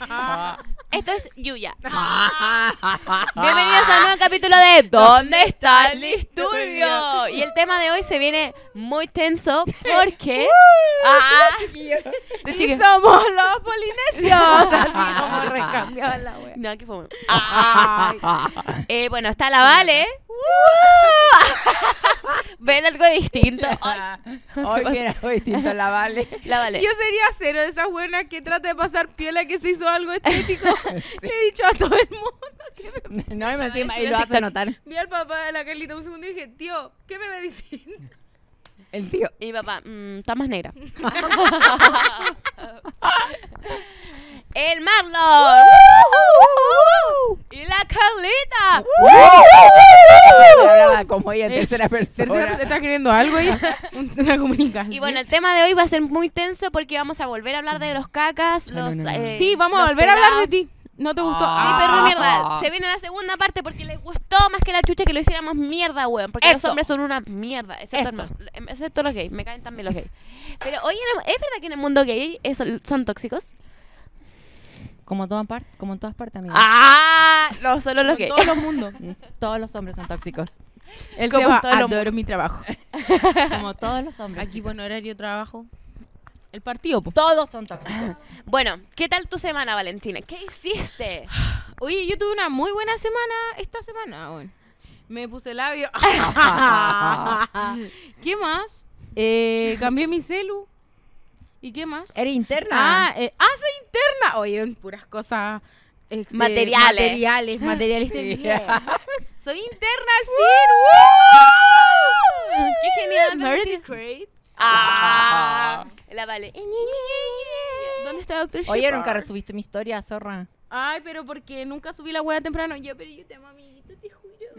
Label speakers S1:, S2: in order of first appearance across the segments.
S1: Ah. Esto es Yuya.
S2: Ah. Bienvenidos a un
S1: nuevo capítulo de ¿Dónde está el disturbio? Y el tema de hoy se viene muy tenso porque. Ah, somos los polinesios. Así como la wea. No, qué fue eh, bueno, está la Vale. Ven algo distinto. Hoy viene algo distinto, la vale. Yo sería cero de esas buenas que trata de pasar piel a que se hizo algo estético. Le he dicho a todo el mundo que me... No, me encima, y lo hace notar. Vi al papá de la Carlita un segundo y dije, tío, ¿qué me ve distinto? El tío. Y mi papá, mm, está más negra el Marlon y la Carlita. como ella tercera persona. ¿Estás queriendo algo ahí? Una comunicación. Y bueno, el tema de hoy va a ser muy tenso porque vamos a volver a hablar de los cacas. Ah, los, eh, sí, vamos a volver a hablar de ti. No te gustó. sí, ah. mierda. Se viene la segunda parte porque les gustó más que la chucha que lo hiciéramos mierda, weón. Porque los hombres son una mierda. Excepto, no, em, excepto los gays. Me caen también los gays. Pero hoy, ¿es verdad que en el mundo gay son tóxicos?
S2: Como, todas como en todas partes, amiga. ¡Ah!
S1: No, solo los que Todos los
S2: mundos. Mm, todos los hombres son tóxicos. El que va, adoro mi trabajo.
S1: como todos los hombres. Aquí, bueno, horario, trabajo. El partido, Todos son tóxicos. Ah. Bueno, ¿qué tal tu semana, Valentina? ¿Qué hiciste? Oye, yo tuve una muy buena semana esta semana, Me puse labio. ¿Qué más? Eh, cambié mi celu. ¿Y qué más? Era interna. Ah, eh, ah, soy interna. Oye, puras cosas. Este, materiales. Materiales, materiales de Soy interna al fin. ¡Woo! ¡Qué genial! Meredith Crate. Ah. ah, la vale. ¿Dónde está Doctor Shepard? Oye, nunca resubiste mi historia, zorra. Ay, pero porque nunca subí la hueá temprano. Yo, pero yo te amo, amiguito, te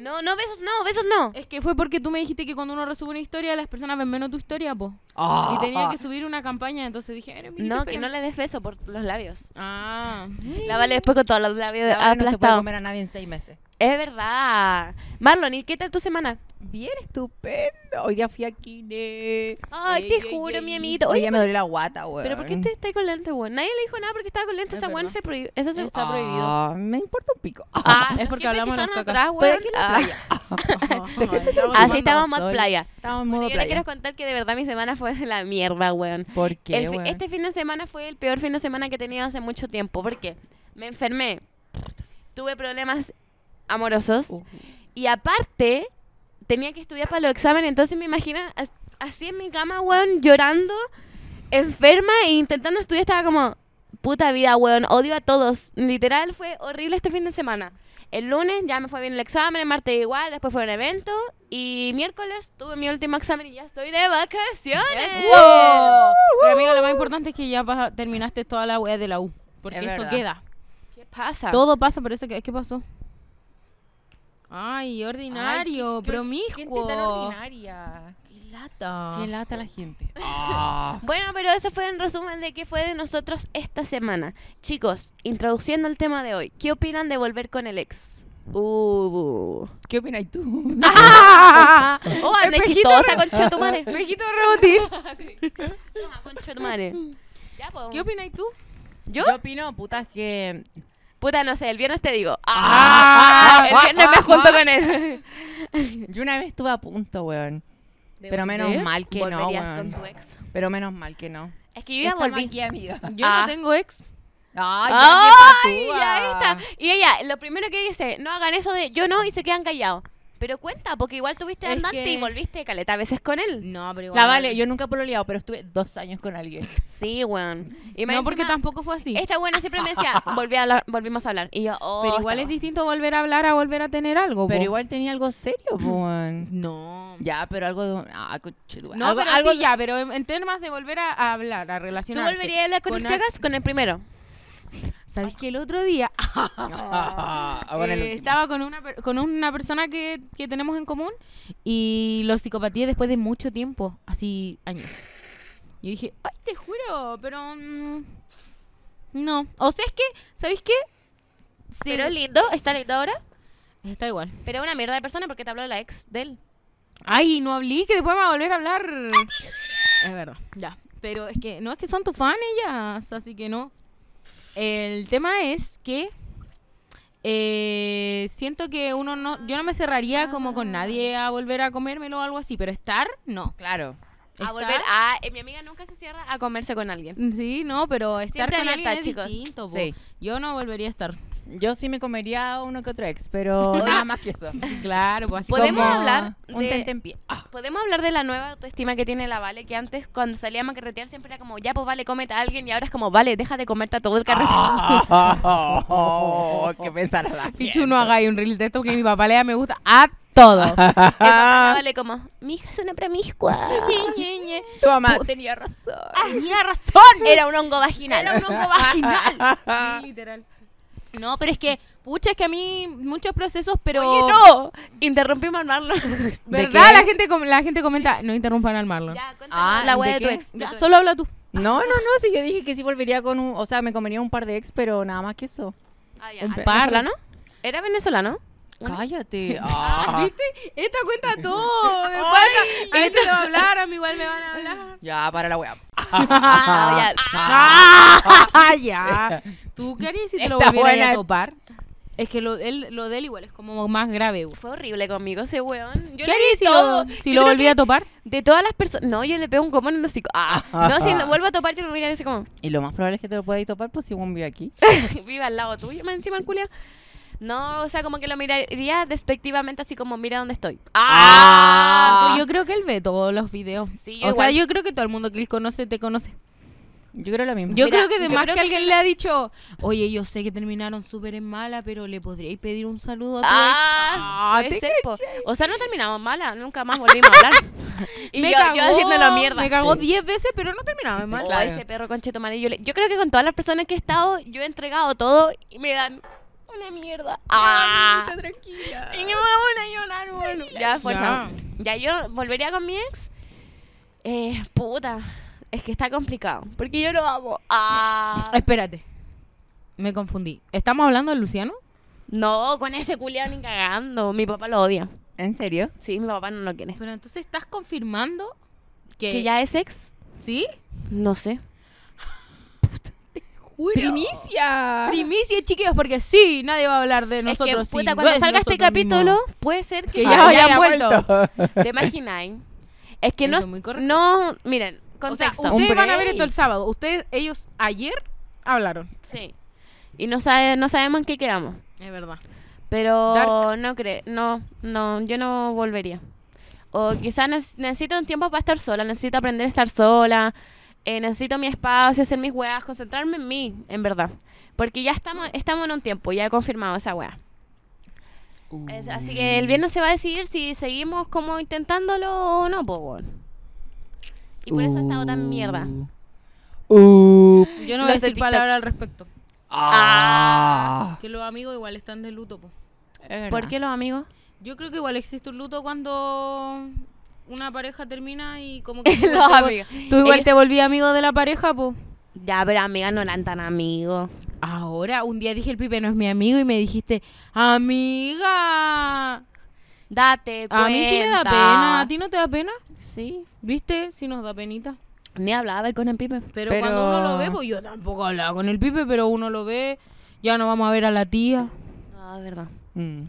S1: no, no, besos no, besos no. Es que fue porque tú me dijiste que cuando uno resube una historia, las personas ven menos tu historia, po. y ah. tenía que subir una campaña, entonces dije, Eres No, que no le des beso por los labios. Ah. La vale después con todos los labios la No se puede comer a nadie en seis meses. Es verdad. Marlon, ¿y qué tal tu semana? Bien, estupendo. Hoy día fui a Kine. Ay, te juro, mi amiguito. Hoy ya me duele la guata, weón. ¿Pero por qué te estás con lentes, weón? Nadie le dijo nada porque estaba con lentes. Es esa weón se Eso se está ah,
S2: prohibido. Me importa un
S1: pico. Ah, es porque hablamos de atrás, weón. Así estábamos más playa. Estamos en playa. Yo quiero contar que de verdad mi semana fue de la mierda, weón. ¿Por qué, weón? Este fin de semana fue el peor fin de semana que he tenido hace mucho tiempo. ¿Por qué? Me enfermé. Tuve problemas amorosos. Uh. Y aparte, tenía que estudiar para los exámenes, entonces me imagino así en mi cama, weón, llorando, enferma e intentando estudiar, estaba como, puta vida, weón, odio a todos. Literal, fue horrible este fin de semana. El lunes ya me fue bien el examen, el martes igual, después fue un evento y miércoles tuve mi último examen y ya estoy de vacaciones. Wow. Pero lo más importante es que ya terminaste toda la web de la U, porque eso queda. ¿Qué pasa? Todo pasa, pero eso que qué pasó? Ay, ordinario, Ay, qué, Gente tan ordinaria. Qué lata. Qué lata la gente. Ah. bueno, pero ese fue el resumen de qué fue de nosotros esta semana. Chicos, introduciendo el tema de hoy, ¿qué opinan de volver con el ex? Uh.
S2: ¿Qué opinas tú?
S1: ¡Ah! ¡Oh, ande chistosa, conchotumare. tu madre! ¡Pejito rebotir. sí. Toma, tu madre. Pues. ¿Qué opinas tú? ¿Yo? Yo opino, putas, que Puta, no sé, el viernes te digo. ¡Ah! ah, ah, ah el viernes me junto con él.
S2: Yo una vez estuve a punto, weón. Pero menos mal que no, Con tu ex? Pero menos mal que no.
S1: Es que yo ya volví. Aquí, Yo no tengo ex. Ay, ahí está. Y ella, lo primero que dice, no hagan eso de yo no y se quedan callados. Pero cuenta, porque igual tuviste es andante y volviste caleta a veces con él. No, pero igual. La vale, yo nunca liado pero estuve dos años con alguien. Sí, weón. Y no, porque tampoco fue así. Esta buena siempre me decía, volvimos a hablar. Y yo, oh, Pero igual es distinto volver a hablar a volver a tener algo. Pero igual tenía algo serio, weón. No. Ya, pero algo ah, no, algo, ya, pero en, términos temas de volver a, hablar, a relacionarse. ¿Tú volverías a hablar con, el, con el primero? Sabes que el otro día ah, eh, estaba con una, con una persona que, que tenemos en común y lo psicopatía después de mucho tiempo, así años? Y dije, ay, te juro, pero... Mm, no. O sea, es que, Sabes qué? Sí. Pero lindo, ¿está lindo ahora? Está igual. Pero es una mierda de persona porque te habló la ex de él. Ay, no hablé, que después me va a volver a hablar. es verdad, ya. Pero es que, no, es que son tus fan ellas, así que no. El tema es que eh, siento que uno no, yo no me cerraría como con nadie a volver a comérmelo o algo así, pero estar, no. Claro. A volver a. Eh, mi amiga nunca se cierra a comerse con alguien. Sí, no, pero estar con alguien, chicos.
S2: Yo no volvería a estar. Yo sí me comería uno que otro ex, pero nada más que eso.
S1: Claro, pues así Podemos hablar un ah. Podemos hablar de la nueva autoestima que tiene la Vale, que antes cuando salíamos a carretear siempre era como, ya pues Vale, cómete a alguien y ahora es como, Vale, deja de comerte a todo el carretero. Ah. qué pensar Pichu, no hagáis un reel de esto que mi papá me gusta a todo. Vale como, mi hija es una premiscua. Tu mamá tenía razón. Ah, tenía razón. Era un hongo vaginal. Era un hongo vaginal. Sí, literal. No, pero es que, pucha, es que a mí muchos procesos, pero... Oye, no, interrumpimos al Marlon. ¿Verdad? La gente, la gente comenta, no interrumpan al Marlon. Ya, ah, la wea de, tu ex. solo habla
S2: tú. No, no, no, si yo dije que sí volvería con un... O sea, me convenía un par de ex, pero nada más que eso.
S1: Ah, ¿Un par? no?
S2: ¿Era venezolano? Cállate. Ah. Ah, ¿Viste?
S1: Esta cuenta todo. Me pasa. A hablar, a hablaron, igual me van a hablar.
S2: Ya, para la wea.
S1: ya. ya. ¿Tú qué si te lo volviera a topar? Es que lo, él, lo de él igual es como más grave. Fue horrible conmigo ese weón. ¿Qué si lo, si lo a topar? De todas las personas. No, yo le pego un común en los hocico. Ah, no, si lo vuelvo a topar, yo me voy a ir así como.
S2: Y lo más probable es que te lo puedas topar, pues si un vive aquí.
S1: Viva al lado tuyo, más encima, culia. No, o sea, como que lo miraría despectivamente, así como, mira dónde estoy. ¡Ah! ah pues yo creo que él ve todos los videos. o sea, yo creo que todo el mundo que él conoce te conoce. Yo creo lo mismo. Yo creo que además que, alguien le ha dicho, oye, yo sé que terminaron súper en mala, pero le podríais pedir un saludo a tu ah, ah ex? O sea, no terminamos mala, nunca más volvimos a hablar.
S3: y me yo, cagó, haciendo la mierda. Me cagó 10
S1: veces, pero no terminaba en mala. Claro. ese perro con cheto Yo, yo creo que con todas las personas que he estado, yo he entregado todo y me dan una mierda. Ah, tranquila. Y me voy a llorar, bueno. Ya, fuerza. Ya. ya. yo volvería con mi ex. Eh, puta es que está complicado. Porque yo lo amo. Ah. Espérate. Me confundí. ¿Estamos hablando de Luciano? No, con ese culiado ni cagando. Mi papá lo odia. ¿En serio? Sí, mi papá no lo quiere. Pero entonces estás confirmando que. ¿Que ya es ex? ¿Sí? No sé. Juro. Primicia. Primicia, chiquillos, porque sí, nadie va a hablar de nosotros. Es que, cuando salga este capítulo, puede ser que, ya, haya vuelto. ¿Te imagináis? Es que no, no, miren, Contexto. ustedes van a ver esto el sábado. Ustedes, ellos ayer hablaron. Sí. Y no, sabe, no sabemos en qué queramos. Es verdad. Pero no creo, no, no, yo no volvería. O quizás necesito un tiempo para estar sola, necesito aprender a estar sola, eh, necesito mi espacio, hacer mis weas, concentrarme en mí, en verdad. Porque ya estamos, estamos en un tiempo, ya he confirmado esa wea. así que el viernes se va a decidir si seguimos como intentándolo o no, pues y por eso ha estado tan mierda.
S2: Uh. Uh. Yo
S1: no voy a decir palabra al respecto. Ah. Que los amigos igual están de luto. Po. ¿Por qué los amigos? Yo creo que igual existe un luto cuando una pareja termina y como que... Los te amigos. Tú igual te volví amigo de la pareja, pues Ya, pero amigas no eran tan amigos. Ahora, un día dije el Pipe no es mi amigo y me dijiste, amiga date cuenta. A mí sí me da pena. ¿A ti no te da pena? Sí. ¿Viste? Sí nos da penita. Ni hablaba con el Pipe. Pero, cuando uno lo ve, pues yo tampoco hablaba con el Pipe, pero uno lo ve, ya no vamos a ver a la tía. Ah, verdad. Mm.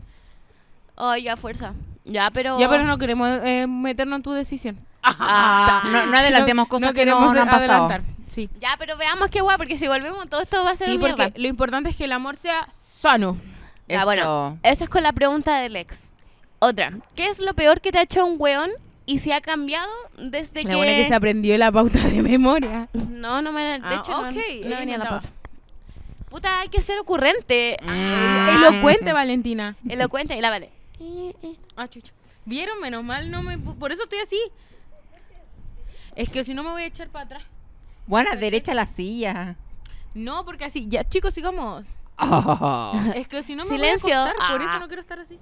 S1: fuerza. Ya, pero... Ya, pero no queremos eh, meternos en tu decisión. Ah, no, adelantemos cosas no que no, pasado. Adelantar. Sí. Ya, pero veamos qué guay, porque si volvemos todo esto va a ser sí, porque lo importante es que el amor sea sano. Ya, bueno, eso es con la pregunta del ex. Otra. ¿Qué es lo peor que te ha hecho un weón y se ha cambiado desde que... La buena que se aprendió la pauta de memoria. No, no me... De ah, hecho, no, no venía la pauta. Puta, hay que ser ocurrente. Ah. Ah. Elocuente, Valentina. Elocuente, y la vale. Ah, chucho. ¿Vieron? Menos mal, no me... Por eso estoy así. Es que si no me voy a echar para atrás.
S2: Buena, derecha la silla.
S1: No, porque así... Ya, chicos, sigamos. Es que si no me Silencio. voy a silencio, por eso no quiero estar así.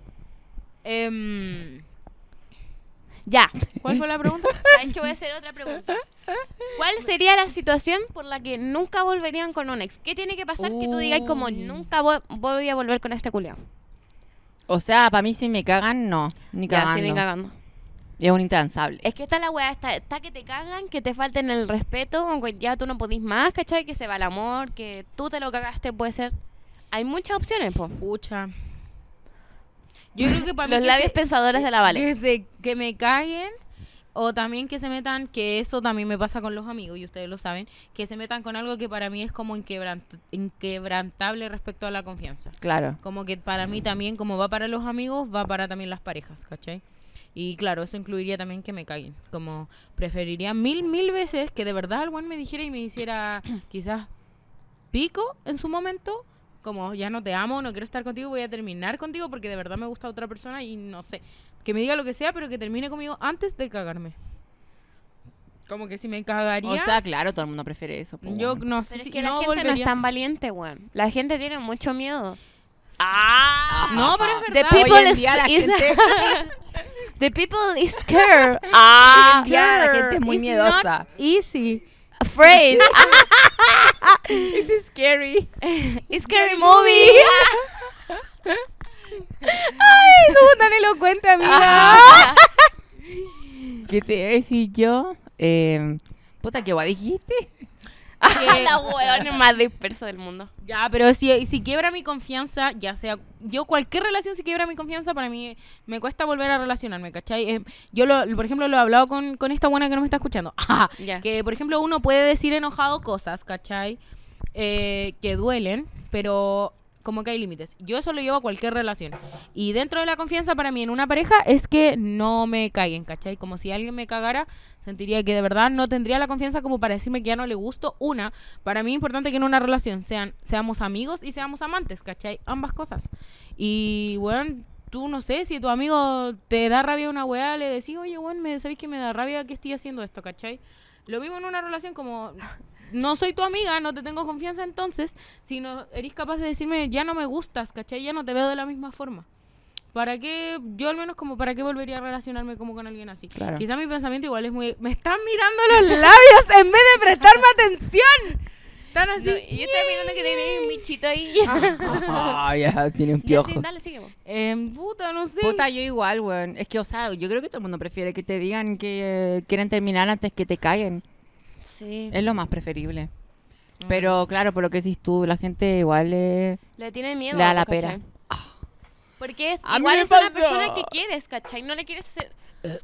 S1: Em, ya. ¿Cuál fue la pregunta? A que voy a hacer otra pregunta. ¿Cuál sería la situación por la que nunca volverían con un ex? ¿Qué tiene que pasar que tú digas como nunca voy a volver con este culiao?
S2: O sea, para mí si me cagan, no. Ni cagando. Es un intransable.
S1: Es que está la weá, está, que te cagan, que te falten el respeto, aunque ya tú no podís más, ¿cachai? Que se va el amor, que tú te lo cagaste, puede ser. Hay muchas opciones, pues. Pucha. Yo creo que para Los mí labios pensadores de la Vale. Que, se, que me caguen o también que se metan, que eso también me pasa con los amigos y ustedes lo saben, que se metan con algo que para mí es como inquebrantable respecto a la confianza. Claro. Como que para mí también, como va para los amigos, va para también las parejas, ¿cachai? Y claro, eso incluiría también que me caguen. Como preferiría mil, mil veces que de verdad alguien me dijera y me hiciera quizás pico en su momento como ya no te amo, no quiero estar contigo, voy a terminar contigo porque de verdad me gusta otra persona y no sé, que me diga lo que sea, pero que termine conmigo antes de cagarme. Como que si me cagaría. O sea, claro, todo el mundo prefiere eso. Pues, yo no sé. si, que la gente no es tan valiente, weón. La gente tiene mucho miedo. Ah, no, pero es verdad. people la gente... the people ah. is scared. la gente es muy miedosa. easy afraid. It's scary. It's scary movie. Ay, me lo cuenta, amiga.
S2: ¿Qué te voy a yo? Em, puta, ¿qué guay dijiste?
S1: la huevona más dispersa del mundo. Ya, pero si, si quiebra mi confianza, ya sea. Yo, cualquier relación, si quiebra mi confianza, para mí me cuesta volver a relacionarme, ¿cachai? Em, yo, por ejemplo, lo he hablado con, esta buena que no me está escuchando. Ah, que, por ejemplo, uno puede decir enojado cosas, ¿cachai? Eh, que duelen, pero como que hay límites. Yo eso lo llevo a cualquier relación. Y dentro de la confianza para mí en una pareja es que no me caigan ¿cachai? Como si alguien me cagara, sentiría que de verdad no tendría la confianza como para decirme que ya no le gusto. Una, para mí es importante que en una relación sean, seamos amigos y seamos amantes, ¿cachai? Ambas cosas. Y bueno, tú no sé, si tu amigo te da rabia una weá, le decís, oye, bueno, ¿sabéis que me da rabia que estoy haciendo esto, cachai? Lo mismo en una relación como no soy tu amiga, no te tengo confianza entonces, si no eres capaz de decirme, ya no me gustas, caché Ya no te veo de la misma forma. ¿Para qué? Yo al menos como, ¿para qué volvería a relacionarme como con alguien así? Claro. Quizá mi pensamiento igual es muy... Me están mirando los labios en vez de prestarme atención. Están así. yo estoy mirando que tiene un bichito ahí. Ah,
S2: ah, ya, tiene un piojo. dale,
S1: sigue em, puta, no sé. Puta, yo igual,
S2: weón. Es que, o sea, yo creo que todo el mundo prefiere que te digan que eh, quieren terminar antes que te caigan. Es lo más preferible. Mm. Pero claro, por lo que decís tú, la gente igual
S1: le, tiene miedo le da la pera. Porque es, igual es una persona que quieres, ¿cachai? No le quieres hacer...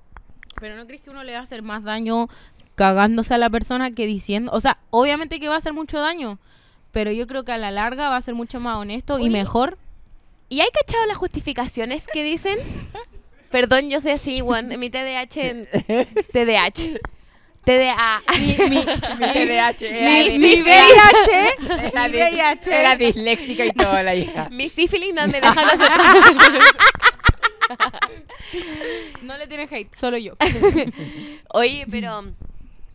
S1: Pero no crees que uno le va a hacer más daño cagándose a la persona que diciendo... O sea, obviamente que va a hacer mucho daño, pero yo creo que a la larga va a ser mucho más honesto y mejor. ¿Y hay cachado las justificaciones que dicen? Perdón, yo soy así, bueno, mi tdh tdh TDA. Mi, mi
S3: TDAH. Mi, VIH.
S1: Era, VIH. Era
S2: disléxica y todo la hija.
S1: Mi sífilis no me deja hacer. no le tienen hate, solo yo. Oye, pero...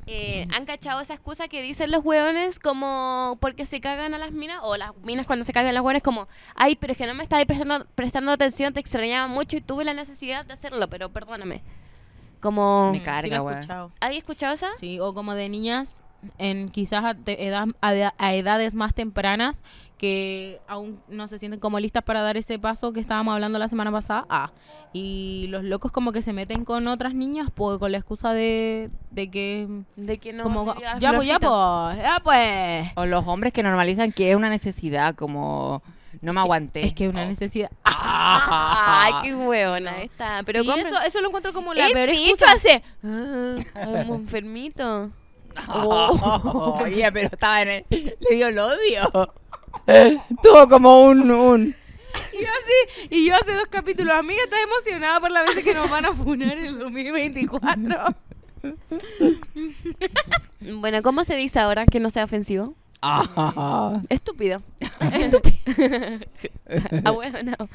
S1: Eh, han cachado esa excusa que dicen los hueones como porque se cagan a las minas o las minas cuando se cagan a los hueones como ay pero es que no me estaba prestando, prestando atención te extrañaba mucho y tuve la necesidad de hacerlo pero perdóname como... Me mm, carga, sí, escuchado. escuchado esa? Sí, o como de niñas en quizás a, edades más tempranas que aún no se sienten como listas para dar ese paso que estábamos hablando la semana pasada. Ah, y los locos como que se meten con otras niñas pues, con la excusa de, de que... De que no... pues, ya pues, ya pues.
S2: O los hombres que normalizan que es una necesidad como no me aguanté. Es que una oh. necesidad. Ay, qué
S1: huevona esta Pero eso, eso lo encuentro como la peor el hace. Ah, enfermito. Oye, pero estaba en el... Le dio el odio.
S2: Tuvo como un, un.
S1: Y yo, así, y yo hace dos capítulos, amiga, estás emocionada por las veces que nos van a funar en el 2024. Bueno, ¿cómo se dice ahora que no sea ofensivo?
S2: Ah.
S1: Estúpido. Estúpido.
S2: Ah, no.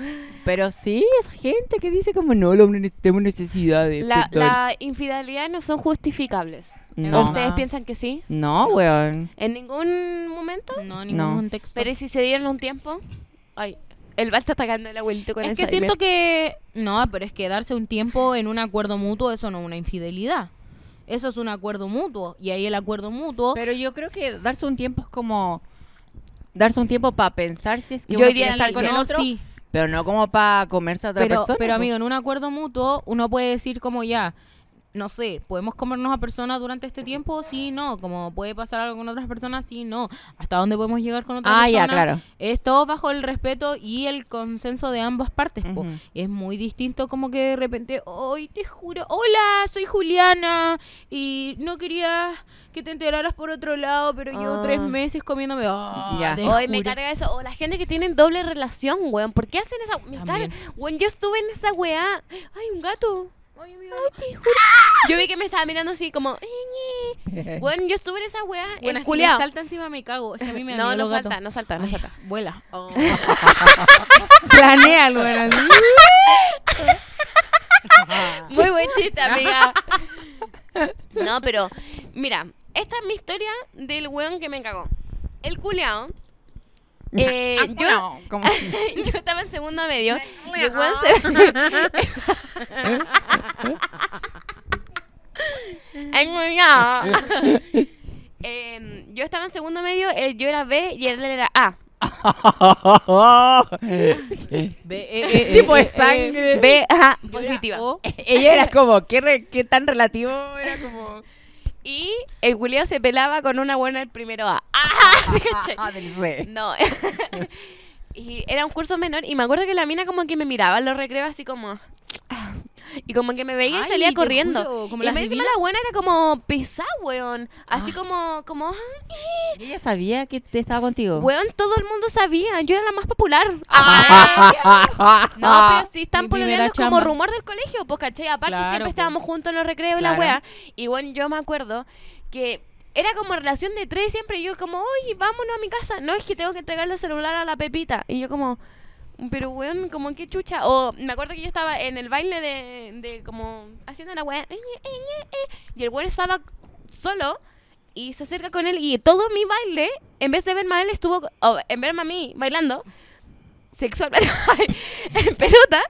S2: Pero sí, esa gente que dice como no, lo, tenemos necesidad de... La,
S1: infidelidad no son justificables. ¿Ustedes ah. piensan que sí?
S2: No, weón.
S1: ¿En ningún momento? No, en ningún contexto. Pero si se dieron un tiempo... Ay, el va está atacando el abuelito con Es que siento que... No, pero es que darse un tiempo en un acuerdo mutuo, eso no es una infidelidad. Eso es un acuerdo mutuo. Y ahí el acuerdo mutuo. Pero yo creo que darse un tiempo es como.
S2: Darse un tiempo para pensar
S1: si es que yo a estar con el otro.
S2: Pero no como para comerse a otra pero, Pero, amigo, en un
S1: acuerdo mutuo uno puede decir como ya, no sé, ¿podemos comernos a personas durante este tiempo? Sí, no. Como puede pasar algo con otras personas, sí, no. ¿Hasta dónde podemos llegar con otras personas? Ah, ya, claro. Es todo bajo el respeto y el consenso de ambas partes, Es muy distinto como que de repente, hoy te juro, hola, soy Juliana y no quería que te enteraras por otro lado, pero yo ah. tres meses comiéndome. Hoy ah, me carga eso. O la gente que tienen doble relación, weón. ¿Por qué hacen esa? Me Weón, yo estuve en esa weá. Ay, un gato. Yo vi que me estaba mirando así como. Eh, bueno, yo estuve en esa wea. el salta encima me cago. Es que a mí me No, no salta, no salta, no salta. Vuela. Oh. Planea bueno así.
S2: Muy buen chiste, amiga.
S1: No, pero mira, esta es mi historia del weón que me cagó. El culeado Ah, eh, yo, yo estaba en segundo medio. yo estaba en segundo medio, yo era B y él era A. B, e, e, e, tipo de sangre. B, positiva. Ella era como, ¿qué, ¿qué tan relativo? Era como. Y el Julio se pelaba con una buena el primero A. Ah, ah, ah, no. y era un curso menor y me acuerdo que la mina como que me miraba en los recreos así como... Y como que me veía y salía corriendo. como y me encima la buena era como pesada, weón. Así ah. como, como. ¿Y ella sabía
S2: que te estaba contigo? Weón,
S1: todo el mundo sabía. Yo era la más popular. Ah. no, pero sí están poniendo como rumor del colegio, pues caché. Aparte, siempre estábamos juntos en los recreos, la wea. Y bueno, yo me acuerdo que era como relación de tres siempre y yo como, oye, vámonos a mi casa. No, es que tengo que entregarle el celular a la Pepita. Y yo como, pero, weón, como que chucha. O me acuerdo que yo estaba en el baile de, como haciendo la weá. Eh, eh, eh, y el weón estaba solo y se acerca con él. Y todo mi baile, en vez de verme a él, estuvo. en verme a mí bailando, sexual, en pelota,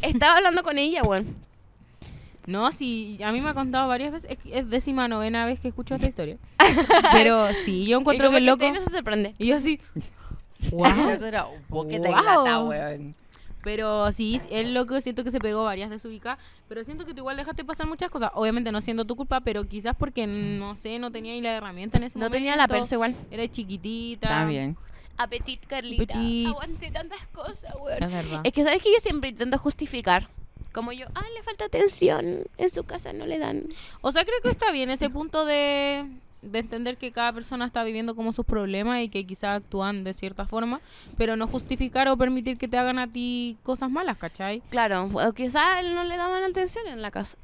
S1: estaba hablando con ella, weón. No, sí, a mí me ha contado varias veces. Es, décima novena vez que escucho esta historia. Pero sí, yo encuentro que el loco. sorprende. Y yo sí. Wow. Pero sí, es lo que siento que se pegó varias de su vida, pero siento que tú igual dejaste pasar muchas cosas, obviamente no siendo tu culpa, pero quizás porque, no sé, no tenía ni la herramienta en ese momento. No tenía la persa igual. Era chiquitita. Está bien. Apetit, Carlita. tantas cosas, weón. Es Es que sabes que yo siempre intento justificar. Como yo, ah, le falta atención, en su casa no le dan. O sea, creo que está bien ese punto de de entender que cada persona está viviendo como sus problemas y que quizás actúan de cierta forma, pero no justificar o permitir que te hagan a ti cosas malas, ¿cachai? Claro, o quizás no le daban atención en la casa.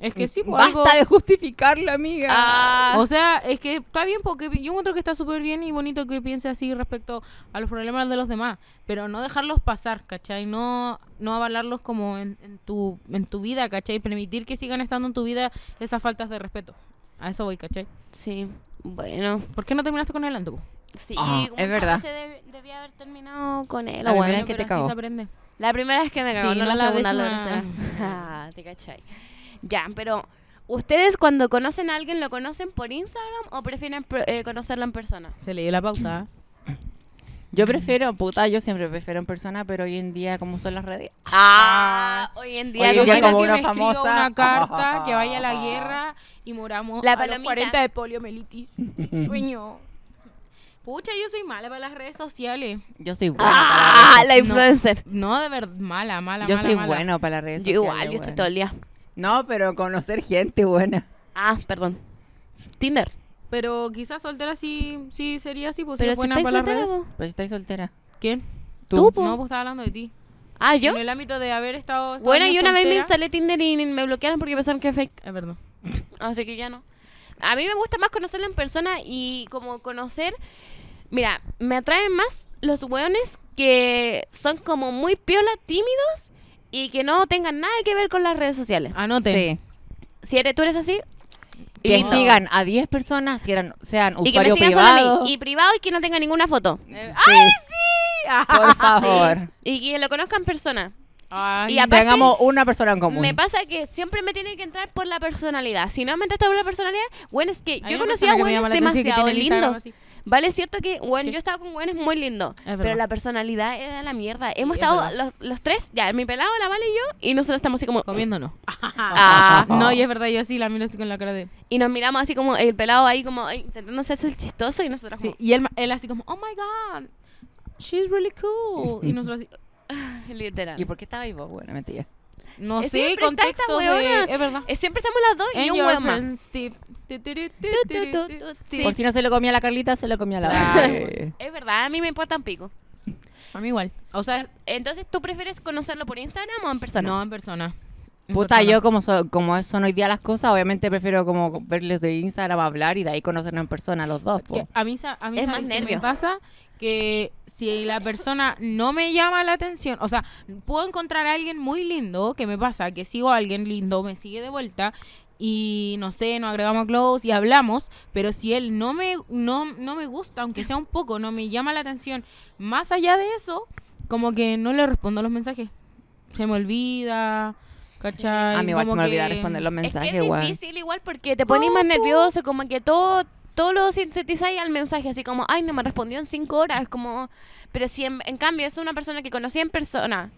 S1: Es que sí, pues, Basta algo... de la amiga. Ah. O sea, es que está bien porque pues, yo encuentro que está súper bien y bonito que piense así respecto a los problemas de los demás, pero no dejarlos pasar, ¿cachai? No, no avalarlos como en, tu, en tu vida, ¿cachai? Permitir que sigan estando en tu vida esas faltas de respeto. A eso voy, ¿cachai? Sí, bueno. ¿Por qué no terminaste con el anduvo Sí, ah, es verdad. debía haber terminado con él. La, primera que te cagó. la primera es que me cagó, sí, no, la, segunda, ah, te cachai. Ya, pero ¿ustedes cuando conocen a alguien lo conocen por Instagram o prefieren eh, conocerlo en persona?
S2: Se le dio la pauta. Yo prefiero, puta, yo siempre prefiero en persona, pero hoy en día, como son las redes? Ah, ah. hoy en día, yo en una me famosa. una carta,
S1: que vaya a la guerra y moramos la a 40 de poliomielitis. Sueño. Pucha, yo soy mala para las redes sociales. Yo soy buena para las ah, redes sociales. la influencer. No, de verdad, mala, mala, Yo soy buena bueno para las redes sociales. Yo igual,
S2: yo estoy todo el día. No, pero conocer gente buena. Ah, perdón. Tinder.
S1: Pero quizás soltera sí, sí sería así, pues Pero si buena estáis soltera,
S2: Pues estáis soltera.
S1: ¿Quién? Tú, pues. No, pues estaba hablando de ti. Ah, ¿yo? En el ámbito de haber estado. soltera. Bueno, y una vez me instalé Tinder y me bloquearon porque pensaron que es fake. Es verdad. Así que ya no. A mí me gusta más conocerlo en persona y como conocer. Mira, me atraen más los hueones que son como muy piola, tímidos y que no tengan nada que ver con las redes sociales. Anote. Sí. Si eres, tú eres así, que sigan a 10
S2: personas que eran, sean usuarios privados. Y que me sigan privado. solo a mí. Y privado y que no tenga ninguna foto.
S1: ¡Ay, sí! Por favor. Y que lo conozcan persona. y tengamos
S2: una persona en común. Me pasa
S1: que siempre me tiene que entrar por la personalidad. Si no me entraste por la personalidad, bueno, es que yo conocía a buenos demasiado lindos. Vale, es cierto que, bueno, yo estaba con es muy lindo, pero la personalidad era la mierda. Hemos estado los, tres, ya, mi pelado, la Vale y yo, y nosotros estamos así como. Comiéndonos. ah, no, y es verdad, yo sí la miro así con la cara de. Y nos miramos así como, el pelado ahí como intentando hacerse el chistoso, y nosotros Y él, él así como, oh my god, she's really cool. y nosotros así. Literal. ¿Y por qué estaba vivo? Bueno, mentira. No sé, sé, contexto de... Es verdad. siempre estamos las dos y un huevón más. Por si no se lo comía la
S2: Carlita, se lo comía la
S1: Es verdad, a mí me importa un pico. A mí igual. O sea, entonces tú prefieres conocerlo por Instagram o en persona? No, en persona.
S2: Puta, yo como, como son hoy día las cosas, obviamente prefiero como verles de Instagram hablar y de ahí conocernos en persona los dos.
S1: A mí, a mí es más nervio. me pasa que si la persona no me llama la atención, o sea, puedo encontrar a alguien muy lindo, que me pasa, que sigo a alguien lindo, me sigue de vuelta y no sé, nos agregamos close y hablamos, pero si él no me, no, me gusta, aunque sea un poco, no me llama la atención, más allá de eso, como que no le respondo los mensajes. Se me olvida. ¿Cachai? A mí igual se me olvida responder los mensajes, Es, difícil igual porque te pones más nervioso, como que todo todo lo sintetizáis al mensaje, así como, ay, no me respondió en cinco horas, como, pero si en, en cambio es una persona que conocí en persona,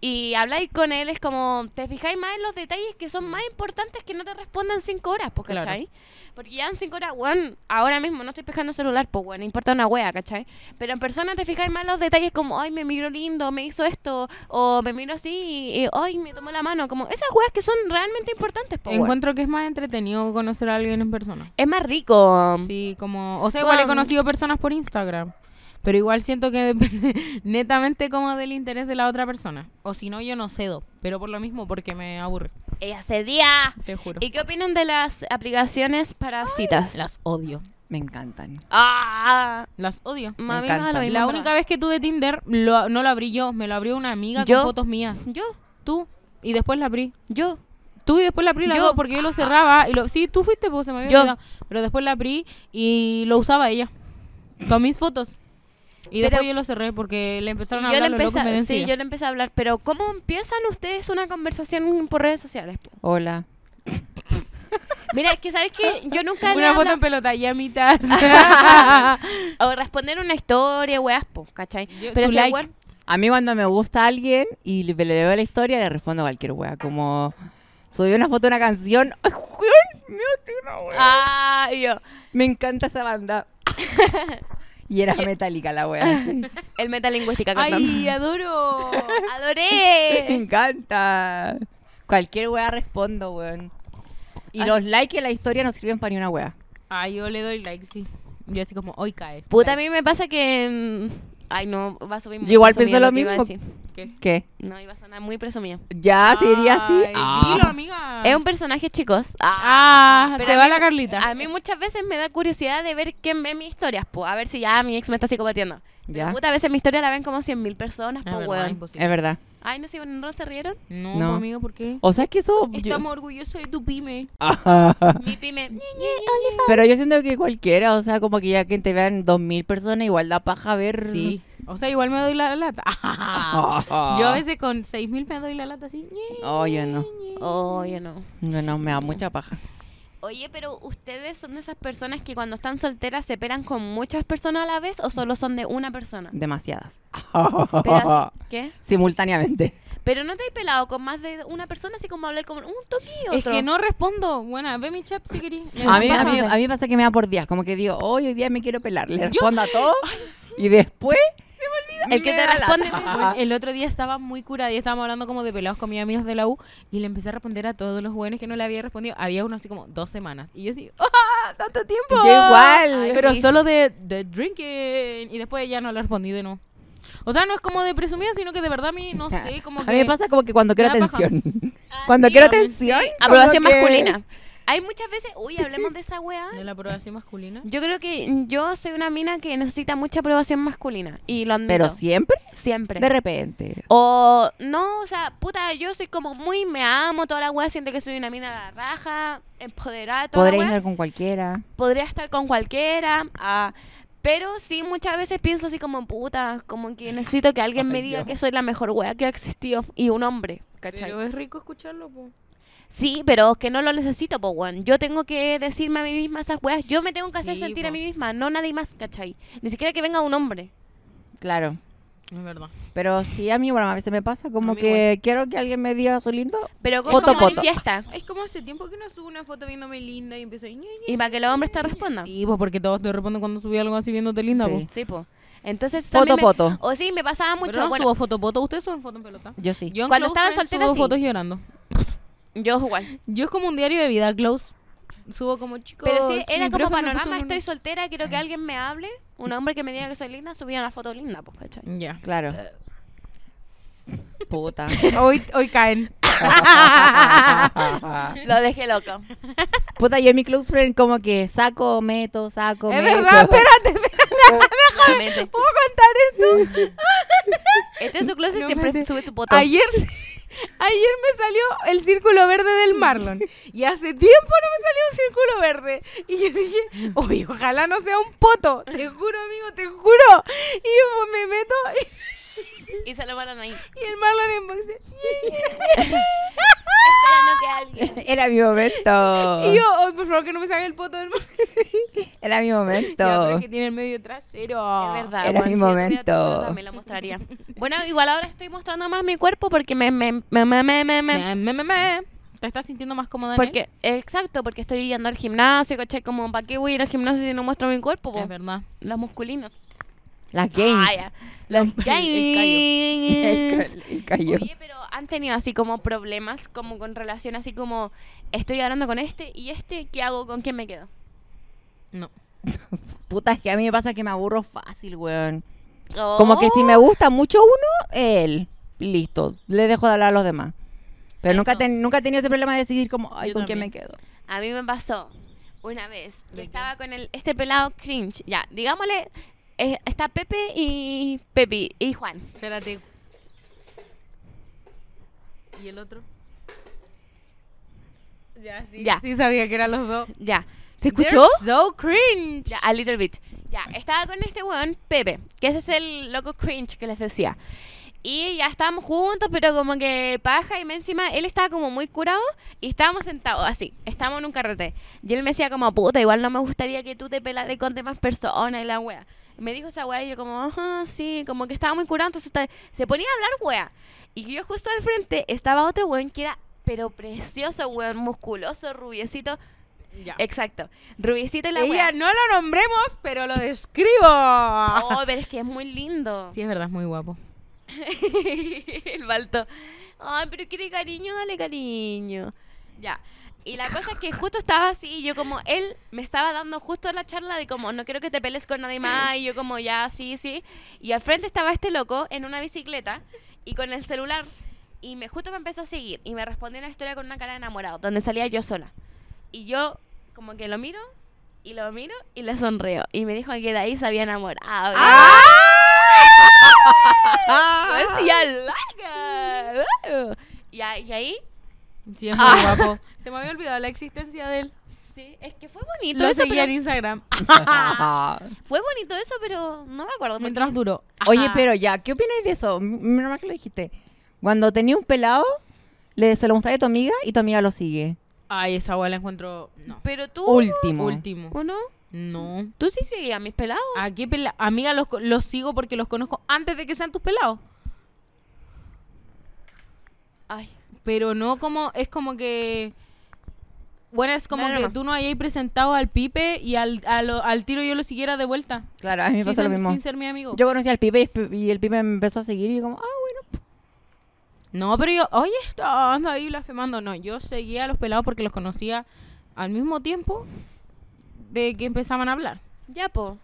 S1: y habláis con él, es como, te fijáis más en los detalles que son más importantes que no te respondan cinco horas, ¿cachai? Porque ya en cinco horas, weón, ahora mismo no estoy pescando celular, pues, bueno, importa una wea, ¿cachai? Pero en persona te fijáis más en los detalles como, ay, me miró lindo, me hizo esto, o me miro así, y, ay, me tomó la mano, como esas weas que son realmente importantes, pues. Encuentro que es más entretenido conocer a alguien en persona. Es más rico. Sí, como, o sea, igual he conocido personas por Instagram. Pero igual siento que depende netamente como del interés de la otra persona. O si no, yo no cedo. Pero por lo mismo, porque me aburre. Ella cedía. Te juro. ¿Y qué opinan de las aplicaciones para citas? Las
S2: odio. Me encantan.
S1: Ah, las odio. Me encantan. la única vez que tuve Tinder no lo abrí yo, me lo abrió una amiga con fotos mías. Yo. Tú y después la abrí. Yo. Tú y después la abrí la yo. porque yo lo ah. cerraba y lo sí, tú fuiste porque se me había Olvidado, pero después la abrí y lo usaba ella con mis fotos. Y después yo lo cerré porque le empezaron a yo hablar. empecé, sí, yo le empecé a hablar. Pero ¿cómo empiezan ustedes una conversación por redes sociales? Hola. Mira, es que sabes que yo nunca. Una foto en pelota, mitad. o responder una historia, weas, po, ¿cachai? pero si like.
S2: A mí cuando me gusta alguien y le, veo la historia, le respondo cualquier wea. Como subí una foto de una canción. ¡Ay,
S1: Me una wea. Ah, yo. Me encanta esa banda.
S2: Y era metálica la wea.
S1: El metalingüística cantando. ¡Ay, adoro! ¡Adoré! Me
S2: encanta. Cualquier wea respondo, weón. Y los likes en la historia no sirven para ni una wea.
S1: Ah, yo le doy like, sí. Yo así como, hoy cae. Puta, a mí me pasa que... Mm, ay, no, va a subir igual pienso lo mismo. ¿Qué? No, iba a sonar muy presumido. Ya, sería diría así. Ah. Dilo, amiga. Es un personaje, chicos. Ah, ah se va la Carlita. A mí muchas veces me da curiosidad de ver quién ve mis historias, A ver si ya mi ex me está psicopatiendo. Ya. Puta, a veces mi historia la ven como 100.000 personas, Es verdad. Ay, no sé, ¿no se rieron? No, pues, amigo, ¿por qué? O sea, que eso... Estamos orgullosos de tu pyme. Mi pime. Pero yo siento
S2: que cualquiera, o sea, como que ya que te vean 2.000 personas, igual da paja ver... Sí.
S1: O sea, igual me doy la lata. yo a veces con seis mil me doy la lata así.
S2: Oye, oh, no. Oye, oh, no. No, no, me da mucha paja.
S1: Oye, pero ustedes son de esas personas que cuando están solteras se pelan con muchas personas a la vez o solo son de una persona?
S2: Demasiadas. Pedazo, ¿Qué? Simultáneamente.
S1: Pero no te he pelado con más de una persona, así como hablar con un toque otro. Es que no respondo. Bueno, ve mi chat si querís. A mí, a,
S2: mí, pasa que me da por días. Como que digo, hoy, hoy día me quiero pelar. Le respondo a todo. Y después
S1: el que te responde. El otro día estaba muy curada y estábamos hablando como de pelados con mis amigos de la U y le empecé a responder a todos los jóvenes que no le había respondido. Había uno así como dos semanas. Y yo así, ¡ah! ¡Tanto tiempo! igual. pero solo de, de, drinking. Y después ya no le respondí de no. O sea, no es como de presumida, sino que de verdad a mí no sé, como
S2: A mí me pasa como que cuando quiero atención. Ah, cuando quiero atención.
S1: Aprobación masculina. Hay muchas veces, uy, hablemos de esa weá. ¿De la aprobación masculina? Yo creo que yo soy una mina que necesita mucha aprobación masculina. Y lo admito. ¿Pero siempre? Siempre. De repente. O, no, o sea, puta, yo soy como muy, me amo toda la weá, siento que soy una mina de raja, empoderada, toda Podría estar con
S2: cualquiera.
S1: Podría estar con cualquiera. Ah, pero sí, muchas veces pienso así como, puta, como que necesito que alguien me diga que soy la mejor weá que ha existido. Y un hombre, ¿cachai? Pero es rico escucharlo, pues. Sí, pero que no lo necesito, po, Yo tengo que decirme a mí misma esas weas. Yo me tengo que hacer sentir a mí misma, no nadie más, ¿cachai? Ni siquiera que venga un hombre. Claro. Es verdad.
S2: Pero sí, a mí, bueno, a veces me pasa como que quiero que alguien me diga soy lindo. Pero ¿cómo Foto,
S1: Es como hace tiempo que no subo una foto viéndome linda y empiezo. Y para que los hombres te respondan. Sí, pues porque todos te responden cuando subí algo así viéndote linda, Sí. Sí, pues. Entonces Foto, foto. O sí, me pasaba mucho. Pero subo foto poto, ustedes suben foto en pelota. Yo sí. Yo Cuando estaba soltera, subo fotos llorando. Yo igual. Yo es como un diario de vida, close. Subo como chicos. Pero sí, era como panorama, estoy soltera, quiero que alguien me hable. Un hombre que me diga que soy linda, subía una foto linda, pues, Ya.
S2: Claro. Puta. Hoy, hoy caen. lo dejé loco. Puta, yo en mi close friend como que saco, meto,
S1: saco, es meto. Verdad, espérate, espérate. Déjame. ¿Puedo contar esto? este es su close y siempre sube su foto. Ayer sí. Ayer me salió el círculo verde del Marlon. Y hace tiempo no me salió un círculo verde. Y yo dije, oye, ojalá no sea un poto. Te juro, amigo, te juro. Y yo me meto. Y... Y se lo paran ahí. Y el Marlon en esperando que alguien. Era mi momento. Y yo, por favor, que no me salga el poto del Era
S2: mi momento. Yo creo que
S1: tiene el medio trasero. Es verdad. Era mi momento. También lo mostraría. Bueno, igual ahora estoy mostrando más mi cuerpo porque me, me, me, me, me, me, ¿Te estás sintiendo más cómoda? Porque, exacto, porque estoy yendo al gimnasio, coche, Como, ¿para qué voy a ir al gimnasio si no muestro mi cuerpo? Es verdad. Los musculinos las games. Ah, El
S2: cayó. Oye, pero
S1: han tenido así como problemas, como con relación así como estoy hablando con este y este, ¿qué hago? ¿Con quién me quedo?
S2: No. Puta, es que a mí me pasa que me aburro fácil, weón.
S1: Como que si me oh. gusta
S2: mucho uno, él. Listo. Le dejo de hablar a los demás. Pero nunca, nunca he tenido ese problema de decidir como, ay, ¿con quién me quedo?
S1: A mí me pasó una vez. Yo estaba con el, este pelado cringe. Ya, digámosle, está Pepe y Pepi y Juan. Espérate. ¿Y el otro? Ya, sí. Sí sabía que eran los dos. Ya. ¿Se escuchó? so cringe. Ya, a little bit. Ya, estaba con este weón, Pepe, que ese es el loco cringe que les decía. Y ya estábamos juntos, pero como que paja y me encima, él estaba como muy curado y estábamos sentados así, estábamos en un carrete. Y él me decía como, puta, igual no me gustaría que tú te pelaras con demás personas y la wea me dijo esa weá y yo como, sí, como que estaba muy curando entonces se ponía a hablar weá. Y yo justo al frente estaba otro weón que era, pero precioso weón, musculoso, rubiecito. Ya. Exacto. Rubiecito y la Ella no lo nombremos, pero lo describo. Oh, pero es que es muy lindo. Sí, es verdad, es muy guapo. el balto. Ay, pero quiere cariño, dale cariño. Ya. Y la cosa es que justo estaba así y yo como, él me estaba dando justo la charla de como, no quiero que te peles con nadie más y yo como, ya, sí, sí. Y al frente estaba este loco en una bicicleta y con el celular y me justo me empezó a seguir y me respondió una historia con una cara de enamorado, donde salía yo sola. Y yo como que lo miro y lo miro y le sonreo. Y me dijo que de ahí se había enamorado. ¡Ah! ¡Ah! ¡Ah! ¡Ah! Y ahí Sí, es ah. guapo. Se me había olvidado la existencia de él. Sí, es que fue bonito Lo eso. en Instagram. fue bonito eso, pero no me acuerdo. Mientras duró. Oye, pero
S2: ya, ¿qué opináis de eso? Menos que lo dijiste. Cuando tenía un pelado, le, se lo mostraste a tu amiga y tu amiga lo sigue.
S1: Ay, esa la encuentro. No. Pero tú. Último. Último. ¿O no? No. ¿Tú sí sigues a mis pelados? ¿A qué pelados? Amiga, los, los sigo porque los conozco antes de que sean tus pelados. Ay pero no como, es como que... Bueno, es como que tú no hayas presentado al Pipe y al, tiro yo lo siguiera de vuelta. Claro, a mí me pasó lo mismo. Sin ser mi amigo. Yo conocí al
S2: Pipe y, el Pipe me empezó a seguir y como, ah, bueno.
S1: No, pero yo, oye, estaba andando ahí blasfemando. No, yo seguía a los pelados porque los conocía al mismo tiempo de que empezaban a hablar. Ya, po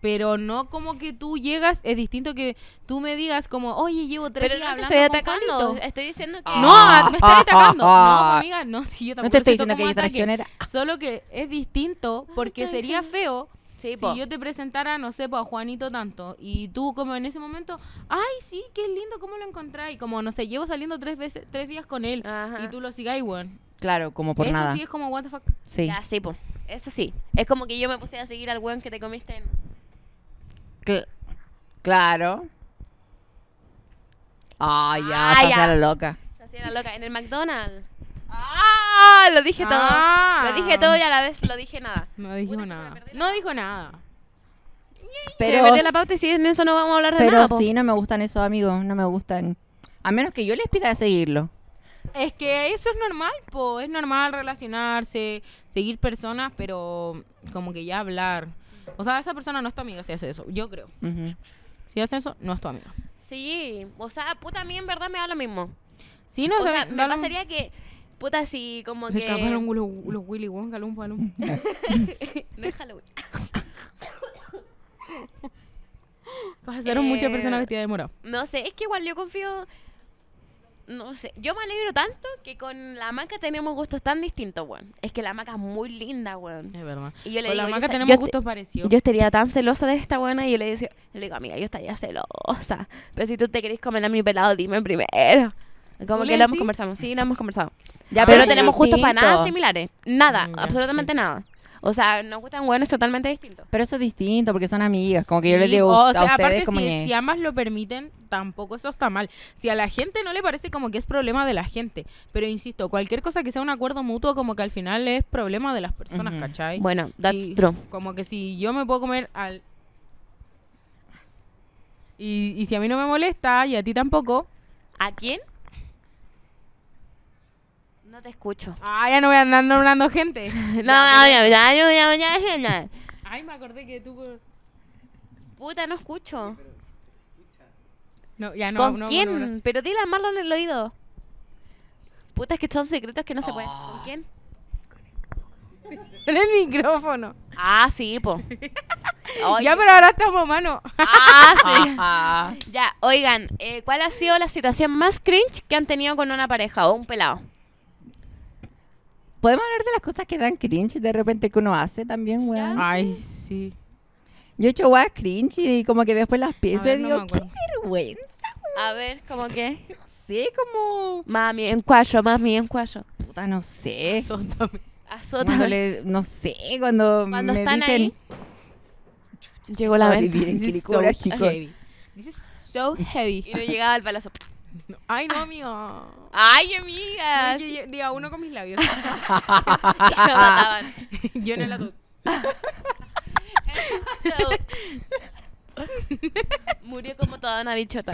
S1: pero no como que tú llegas, es distinto que tú me digas como, oye, llevo tres pero días no te hablando estoy atacando, estoy diciendo que... No, ah. me estoy ah. atacando. Ah. no, amiga, no, sí, yo tampoco no te estoy diciendo que Solo que es distinto porque sería feo si yo te presentara, no sé, pues a Juanito tanto, y tú como en ese momento, ay, sí, qué lindo, ¿cómo lo encontráis? Como, no sé, llevo saliendo tres veces, tres días con él, y tú lo sigáis, weón.
S2: Claro, como por nada. Eso sí es como, what the fuck. Sí. Ya, sí,
S1: Eso sí. Es como que yo me puse a seguir al weón que te comiste en
S2: claro.
S1: Ay, ya, está la loca. Se hacía la loca. En el McDonald's. ¡Ah! Lo dije todo. Lo dije todo y a la vez lo dije nada. No dijo nada. No dijo nada. Pero se la pauta y si en eso no vamos a hablar de nada. Pero sí, no me
S2: gustan esos amigos, no me gustan. A menos que yo les pida seguirlo.
S1: Es que eso es normal, po. Es normal relacionarse, seguir personas, pero como que ya hablar. O sea, esa persona no es tu amiga si hace eso, yo creo. Si hace eso, no es tu amiga. Sí, o sea, puta, a mí en verdad me da lo mismo. Sí, no, o me pasaría que puta si como se que se escaparon los, los Willy Wonka un no es Halloween pasaron eh, muchas personas vestidas de morado no sé es que igual yo confío no sé, yo me alegro tanto que con la maca tenemos gustos tan distintos, weón. Es que la maca es muy linda, weón. Es verdad. yo con la maca tenemos gustos parecidos. Yo estaría tan celosa de esta buena y yo le, digo, le digo, amiga, yo estaría celosa. Pero si tú te querés comer a mi pelado, dime primero. Como que lo hemos conversado. Sí, lo hemos conversado. Ya, pero no tenemos gustos para nada similares. Nada, mm, absolutamente nada. O sea, tan gustan es
S2: totalmente distinto Pero eso es distinto porque son amigas. Como que yo les digo. O sea, aparte, si, si,
S1: ambas lo permiten, tampoco eso está mal. Si a la gente no le parece como que es problema de la gente. Pero insisto, cualquier cosa que sea un acuerdo mutuo, como que al final es problema de las personas, ¿cachai? Bueno, that's true. Como que si yo me puedo comer al. Y, y si a mí no me molesta y a ti tampoco. ¿A quién? te escucho. Ah, ya no voy a andar nombrando gente. no, ya, ya, ya, ya, ya, Ay, me acordé que tú... Puta, no escucho. No, ya no, ¿Con quién? Pero dile a Marlon en el oído. Puta, es que son secretos que no se pueden. Ah. ¿Con quién? En el micrófono. Ah, sí, po. Ya, pero ahora estamos mano. Ah, sí. Ah, ah. ya, oigan, eh, ¿cuál ha sido la situación más cringe que han tenido con una pareja o un pelado?
S2: Podemos hablar de las cosas que dan cringe de repente que uno hace también, weón. Ay, sí. Yo he hecho weas cringe y como que después las pienso y digo, qué vergüenza,
S1: weón. A ver, ¿cómo qué? No sé, como. Mami, en mami, en Puta,
S2: no sé. Azótame.
S1: Azótame. le, no sé, cuando. Cuando están ahí. Llegó la venta. So chicos. This is so heavy. Y no llegaba al palazo. Ay, no, amiga. Ay, amiga. diga uno con mis labios. yo no la dudo. Murió como toda una bichota.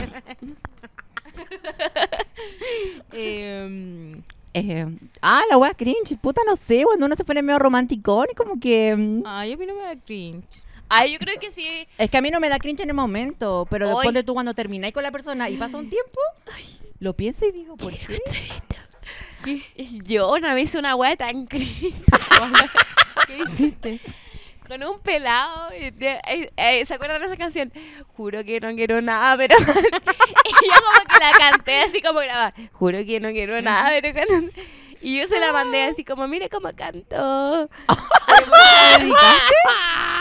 S1: Em, eh,
S2: ah, la wea cringe. Puta, no sé, cuando uno se pone medio romántico y como que. Mm. Ay,
S1: a mí no me da cringe. Ay, ah, yo creo que sí.
S2: Es que a mí no me da cringe en el momento, pero después de tú cuando termináis con
S1: la persona y pasa un tiempo, lo pienso y digo, ¿por qué? Yo no me hice una wea tan cringe. ¿Qué hiciste? Con un pelado. Eh, eh, ¿Se acuerdan de esa canción? Juro que no quiero nada, pero. y yo como que la canté así como grababa. Juro que no quiero nada, pero. Y yo se la mandé ah. así como, mire cómo canto.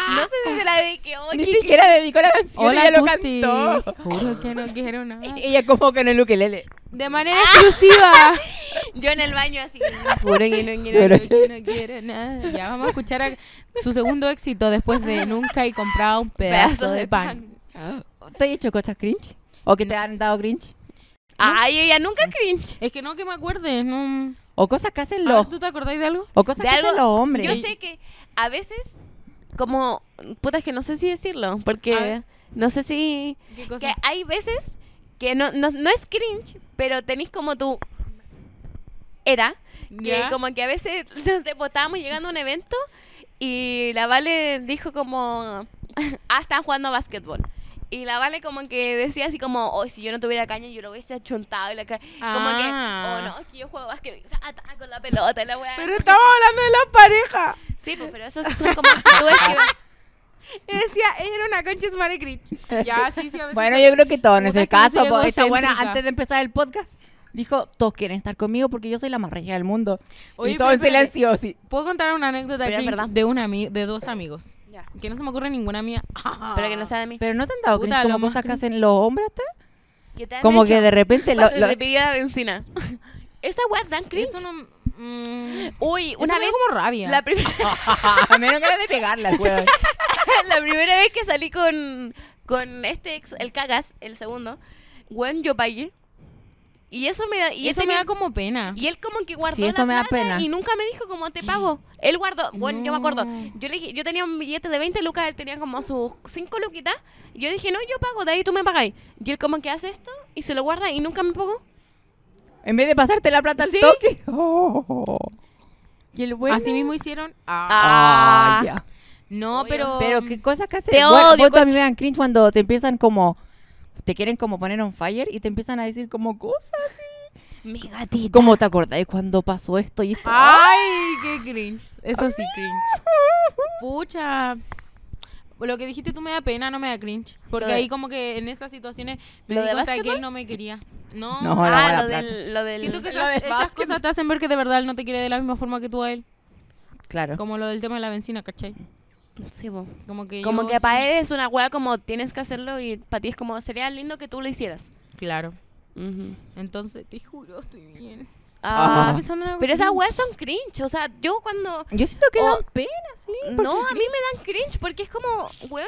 S1: No sé si se la dediqué. hoy. Ni siquiera dedicó la canción. Hola, ella lo
S2: Juro que no
S1: quiero nada. ella como que en el ukelele. De manera ah. exclusiva. Yo en el baño así. Juro que no quiero, no quiero nada. Ya vamos a escuchar a- su segundo éxito después de Nunca y compraba un pedazo, de pan.
S2: ¿Te has hecho cosas cringe? ¿O
S1: que te han dado cringe? Ay, ella nunca cringe. Es que no que me acuerde, no. O cosas que hacen los... de algo? O cosas que hacen los hombres. Yo sé que a veces, como... Puta, que no sé si decirlo, porque... No sé si... Que hay veces que no, no, es cringe, pero tenéis como tu... Era. Que como que a veces nos pues, estábamos llegando a un evento y la Vale dijo como... ah, están jugando a básquetbol. Y la Vale como que decía así como, oh, si yo no tuviera caña, yo lo hubiese achuntado. Y la ca Como que, oh, ah. no, es que yo juego básquet, con la pelota y la weá. Pero estamos hablando de la pareja. Sí, pues, pero eso son como actitudes que... Y decía, ella era una concha smart grinch. Ya, sí, sí. bueno, yo creo que todo en ese caso, porque esta buena, antes de
S2: empezar el podcast, dijo, todos quieren estar conmigo porque yo soy la más regia del mundo. y todo en silencio, sí.
S1: ¿Puedo contar una anécdota de, un de dos amigos? Que no se me ocurre ninguna mía. Pero que no sea de mí. Pero no te han dado como cosas que
S2: hacen los hombres
S1: ¿Qué te Como que de repente lo- de lo- le pedí benzinas la vecina. dan cringe. Mm, eso no. Uy, una eso como rabia. La, primera menos que de pegarla, la primera vez que salí con, con este ex, el cagas, el segundo, weón, yo pagué. Y eso me da, y eso me da como pena. Y él como que guardó eso me da pena. y nunca me dijo cómo te pago. Él guardó, bueno, yo me acuerdo. Yo le dije, yo tenía un billete de 20 lucas, él tenía como sus 5 luquitas. Y yo dije, "No, yo pago, de ahí tú me pagáis." Y él como que hace esto y se lo guarda y nunca me pagó.
S2: En vez de pasarte la plata al toque.
S1: Y el bueno? Así mismo hicieron. Ah. ah, ya. No, pero pero qué cosas que hace. Te odio, me dan
S2: cringe cuando te empiezan como te quieren como poner on fire y te empiezan a decir como cosas así. Mi ¿Cómo te acordáis cuando pasó
S1: esto y esto? ¡Ay, qué cringe! Eso sí, cringe. Pucha. Lo que dijiste tú me da pena, no me da cringe. Porque ahí como que en esas situaciones
S3: me di cuenta que él no me
S1: quería. No, no ah, lo, del, lo, esas, cosas te hacen ver que de verdad él no te quiere de la misma forma que tú a él. Claro. Como lo del tema de la benzina, ¿cachai? Sí, Como que, como que para él es una wea como tienes que hacerlo y para ti es como sería lindo que tú lo hicieras. Claro. Entonces, te juro, estoy bien.
S3: Ah. pero esas weas son
S1: cringe. O sea, yo cuando. Yo siento que dan pena, sí. No, a mí me dan cringe porque es como, weón.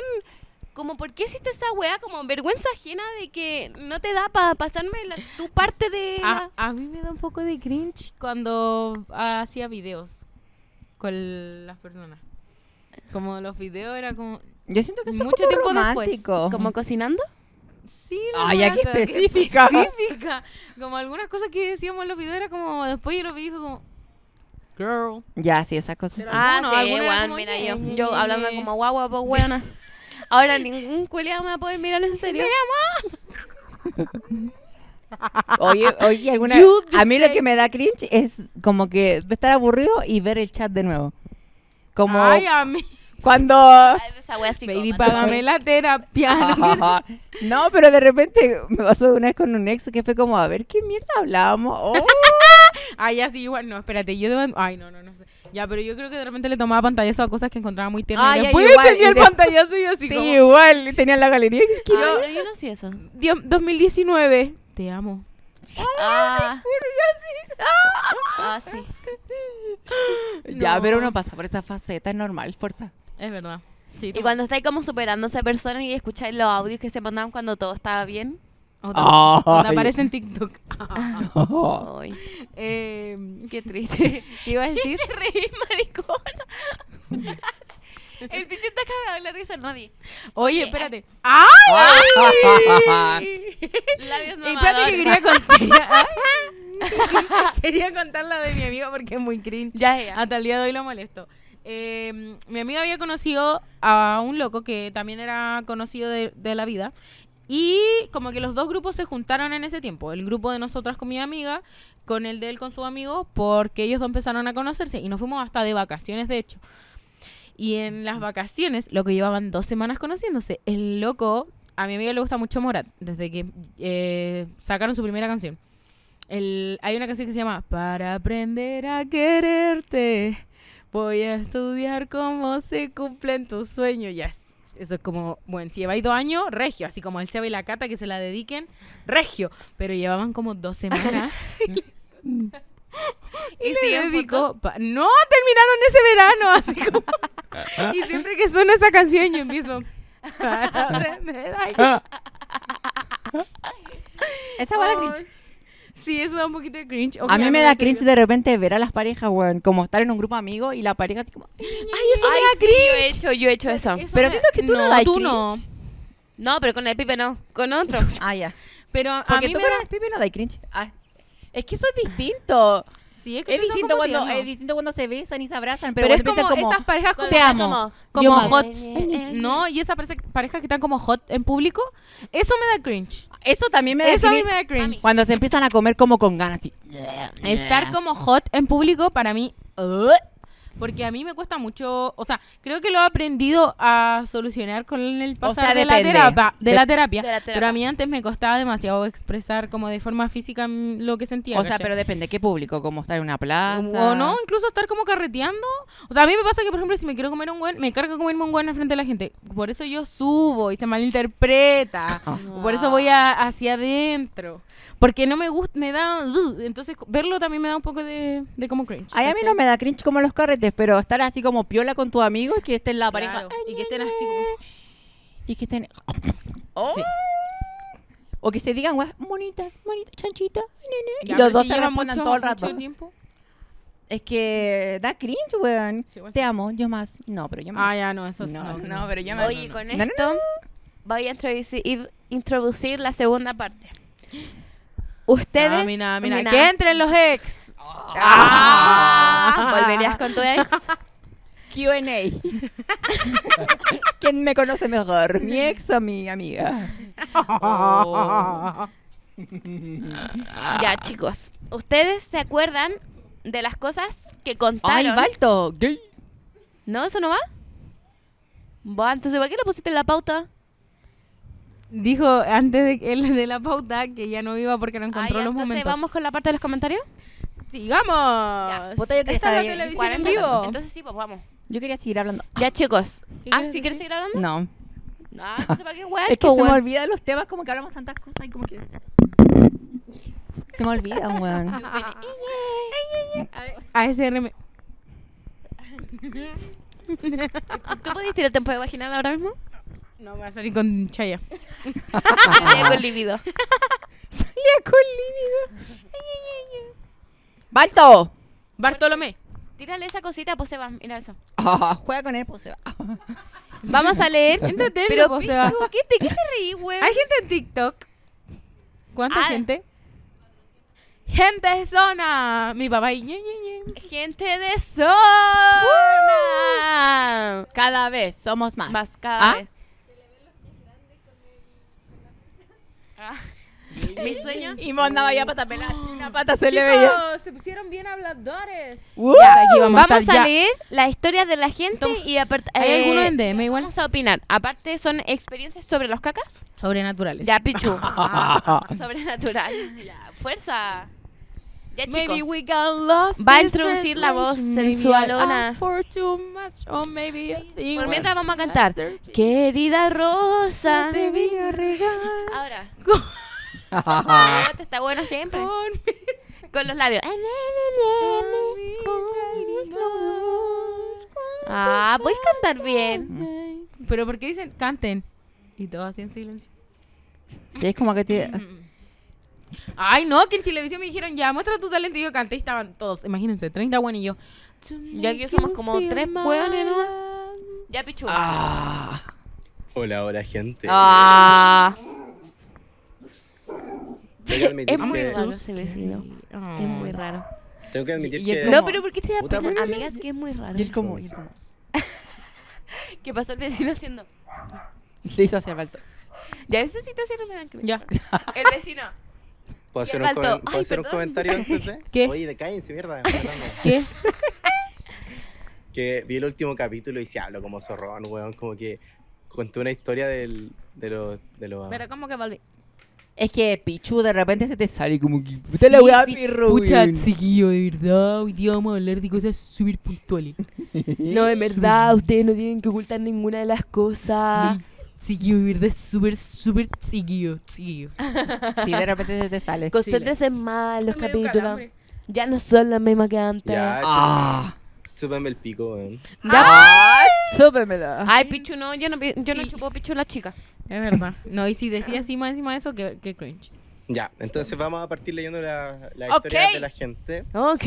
S1: Como, ¿por qué hiciste esa wea? Como vergüenza ajena de que no te da para pasarme tu parte de. A, a, mí me da un poco de cringe cuando hacía videos con las personas. Como los videos era como. Yo siento que eso mucho tiempo Después. ¿Como cocinando? Sí, Ay, aquí específica. específica. Como algunas cosas que decíamos en los videos era como. Después yo lo vi como.
S2: Girl. Ya, sí, esas cosas. ah, no, ah, sí, mira, yo, yo hablando como
S1: guagua, pues buena. Ahora ningún culiado me va a poder mirar en serio. ¡Me
S2: Oye, oye, alguna a mí lo que me da cringe es como que estar aburrido y ver el chat de nuevo. Como Ay, a mí. Cuando. Ah,
S1: Baby, págame la terapia.
S2: ¿no? pero de repente me pasó una vez con un ex que fue como, a ver qué
S1: mierda hablábamos. Oh. Ay, así igual, no, espérate, yo debo. Ay, no, no, no sé. Ya, pero yo creo que de repente le tomaba pantallazo a cosas que encontraba muy tiernas. Ay, y igual, tenía el pantallazo y así. Sí, igual, tenía la galería. Que ay, yo... No, yo no sé eso. Dios, 2019, te amo. Ah. ah, sí. Ya, pero uno
S2: pasa por esa faceta, es normal, fuerza.
S1: Es verdad. y cuando estáis como superando esa persona y escucháis los audios que se mandaban cuando todo estaba bien. cuando aparece en TikTok. Em, qué triste. ¿Qué iba a decir? maricón. El acaba está cagado la risa nadie. Oye, eh, espérate. Ah. ¡Ay! Labios que quería contar. la de mi amigo porque es muy cringe. Ya, ya. Hasta el día de hoy lo molesto. Em, mi amiga había conocido a un loco que también era conocido de, la vida y como que los dos grupos se juntaron en ese tiempo, el grupo de nosotras con mi amiga, con el de él con su amigo, porque ellos dos empezaron a conocerse y nos fuimos hasta de vacaciones, de hecho. Y en las vacaciones, lo que llevaban dos semanas conociéndose, el loco, a mi amiga le gusta mucho Morat, desde que eh, sacaron su primera canción. hay una canción que se llama Para aprender a quererte voy a estudiar cómo se cumplen tus sueños. Yes. Eso es como, bueno, si lleváis dos años, regio, así como el Seba y la Cata que se la dediquen, regio. Pero llevaban como dos semanas. y, se dedicó, no terminaron ese verano, así y siempre que suena esa canción, yo empiezo. Esa va de cringe. Sí, eso da un poquito de cringe. A mí me da cringe de repente
S2: ver a las parejas, weón, como estar en un grupo amigo y la pareja así como,
S1: ay, eso me da cringe. yo he hecho, yo he hecho eso. pero siento que tú no, no tú cringe. No. no, pero con el pipe no, con otro. ah, ya. Pero a Porque tú me con el pipe no da cringe. Es que eso es distinto. Sí, es, que es distinto cuando es distinto
S2: cuando se besan y se abrazan pero, es como, como, esas parejas como te amo como, como hot
S1: no y esas parejas que están como hot en público eso me da cringe eso también me da
S2: Cuando se empiezan a comer como con ganas.
S1: Estar como hot en público para mí. Porque a mí me cuesta mucho, o sea, creo que lo he aprendido a solucionar con el pasar de, la terapia, de, la terapia, de, Pero a mí antes me costaba demasiado expresar como de forma física lo que sentía. O sea, pero depende
S2: qué público, como estar en una plaza. O no,
S1: incluso estar como carreteando. O sea, a mí me pasa que, por ejemplo, si me quiero comer un buen, me de comerme un buen al frente de la gente. Por eso yo subo y se malinterpreta. Por eso voy hacia adentro. Porque no me gusta, me da. entonces, verlo también me da un poco de, de como cringe. a mí no
S2: me da cringe como los carretes, pero estar así como piola con tus amigos que estén la pareja.
S1: Y que estén así como. Y que estén. Oh.
S2: O que se digan, guay, bonita bonita chanchita,
S1: nene. y los dos se todo el rato. Es que da cringe, weón. Te amo, yo más. No, pero yo más. Ah, ya, no, eso no. No, pero yo más. Oye, con esto voy a introducir la segunda parte. Ustedes. mira, mira, que entren los ex. Ah, ah. ¿Volverías con tu ex? QA.
S2: ¿Quién me conoce mejor? ¿Mi ex o mi amiga?
S1: Oh. ya, chicos. ¿Ustedes se acuerdan de las cosas que contaron? ¡Ay, Balto! ¿Qué? ¿No? ¿Eso no va? Bueno, entonces, por qué lo pusiste en la pauta? dijo antes de, de la pauta que ya no iba porque no ah, encontró los entonces momentos. vamos con la parte de los comentarios. Sigamos. Ya, yo la televisión en vivo. Entonces sí, pues vamos. Yo quería seguir hablando. Ya ah. chicos. Ah, si
S2: quieres seguir hablando? No. No, para qué Es que se me olvida los temas, como que hablamos tantas cosas y como que. Se me olvida, weón.
S1: SRM. ¿Tú podías el tiempo de vaginal ahora mismo? No, me va a salir con Chaya. Salía con lívido. Salía con ay. ¡Balto! Bartolomé. Tírale esa cosita a pues, Poseba. mira eso. Ah, juega con él, Poseba. Pues, Vamos a leer. Entretenlo, Pero, Poseba. Pues, ¿qué, te, ¿Qué reí, güey? Hay gente en TikTok. ¿Cuánta ah. gente? Gente de zona. Mi papá y... Gente de zona. Cada vez somos más. Más cada ¿Ah? vez. Ah. Mi sueño. Y Monda ya pata pelada. Una pata se le veía. Se pusieron bien habladores. vamos, a, leer las historias de la gente y aparte. ¿Hay eh, en DM Vamos a opinar. Aparte, ¿son experiencias sobre los cacas? Sobrenaturales. Ya, Pichu. Sobrenatural. fuerza. Maybe va a introducir la voz sensualona. Por mientras vamos a cantar. Querida Rosa. Ahora. está buena siempre. Con, los labios. ah, puedes cantar bien. Pero ¿por qué dicen canten? Y todo así en silencio.
S2: Sí, es como que te... Mm, mm, mm.
S1: Ay, no, que en televisión me dijeron, ya, muestra tu talento. Y yo canté y estaban todos, imagínense, 30 buenos y yo. Ya que somos como tres buenos, Ya, pichu. Ah.
S3: Hola, hola, gente.
S1: Ah.
S3: Es muy raro ese vecino.
S1: Es muy raro.
S3: Tengo que admitir que. No, pero ¿por qué te da pena? Amigas, que es muy
S1: raro. Y él como, y él como. ¿Qué pasó el vecino haciendo?
S2: Le hizo hacia el Ya Ya, situación no me dan que. Ya. El vecino.
S1: ¿Puedo hacer, un, ¿Puedo hacer un, comentario antes de? ¿Qué? Oye,
S3: de cállense, mierda. ¿Qué? Que vi el último capítulo y se habló como zorrón, weón. Como que contó una historia del, de los... De Pero
S1: ¿cómo que volví? Es que
S2: Pichu de repente se te sale como que. Puta sí, la weá, sí, perro. Pucha,
S1: chiquillo, de verdad. Hoy día vamos a hablar de cosas súper puntuales. no, de verdad, ustedes no tienen que ocultar ninguna de las cosas. Sí siguió vivir de súper, súper siguió siguió si de repente se te sale. Concéntrese más los capítulos. Ya no son las mismas que antes. Ya, Ah.
S3: Súpeme el pico, weón.
S1: Ya, la... Ay, Pichu, no, yo no, yo no chupo Pichu la chica. Es verdad. No, y si decía así más encima de eso, qué que cringe.
S3: Ya, entonces vamos a partir leyendo la, historia de la gente. Ok.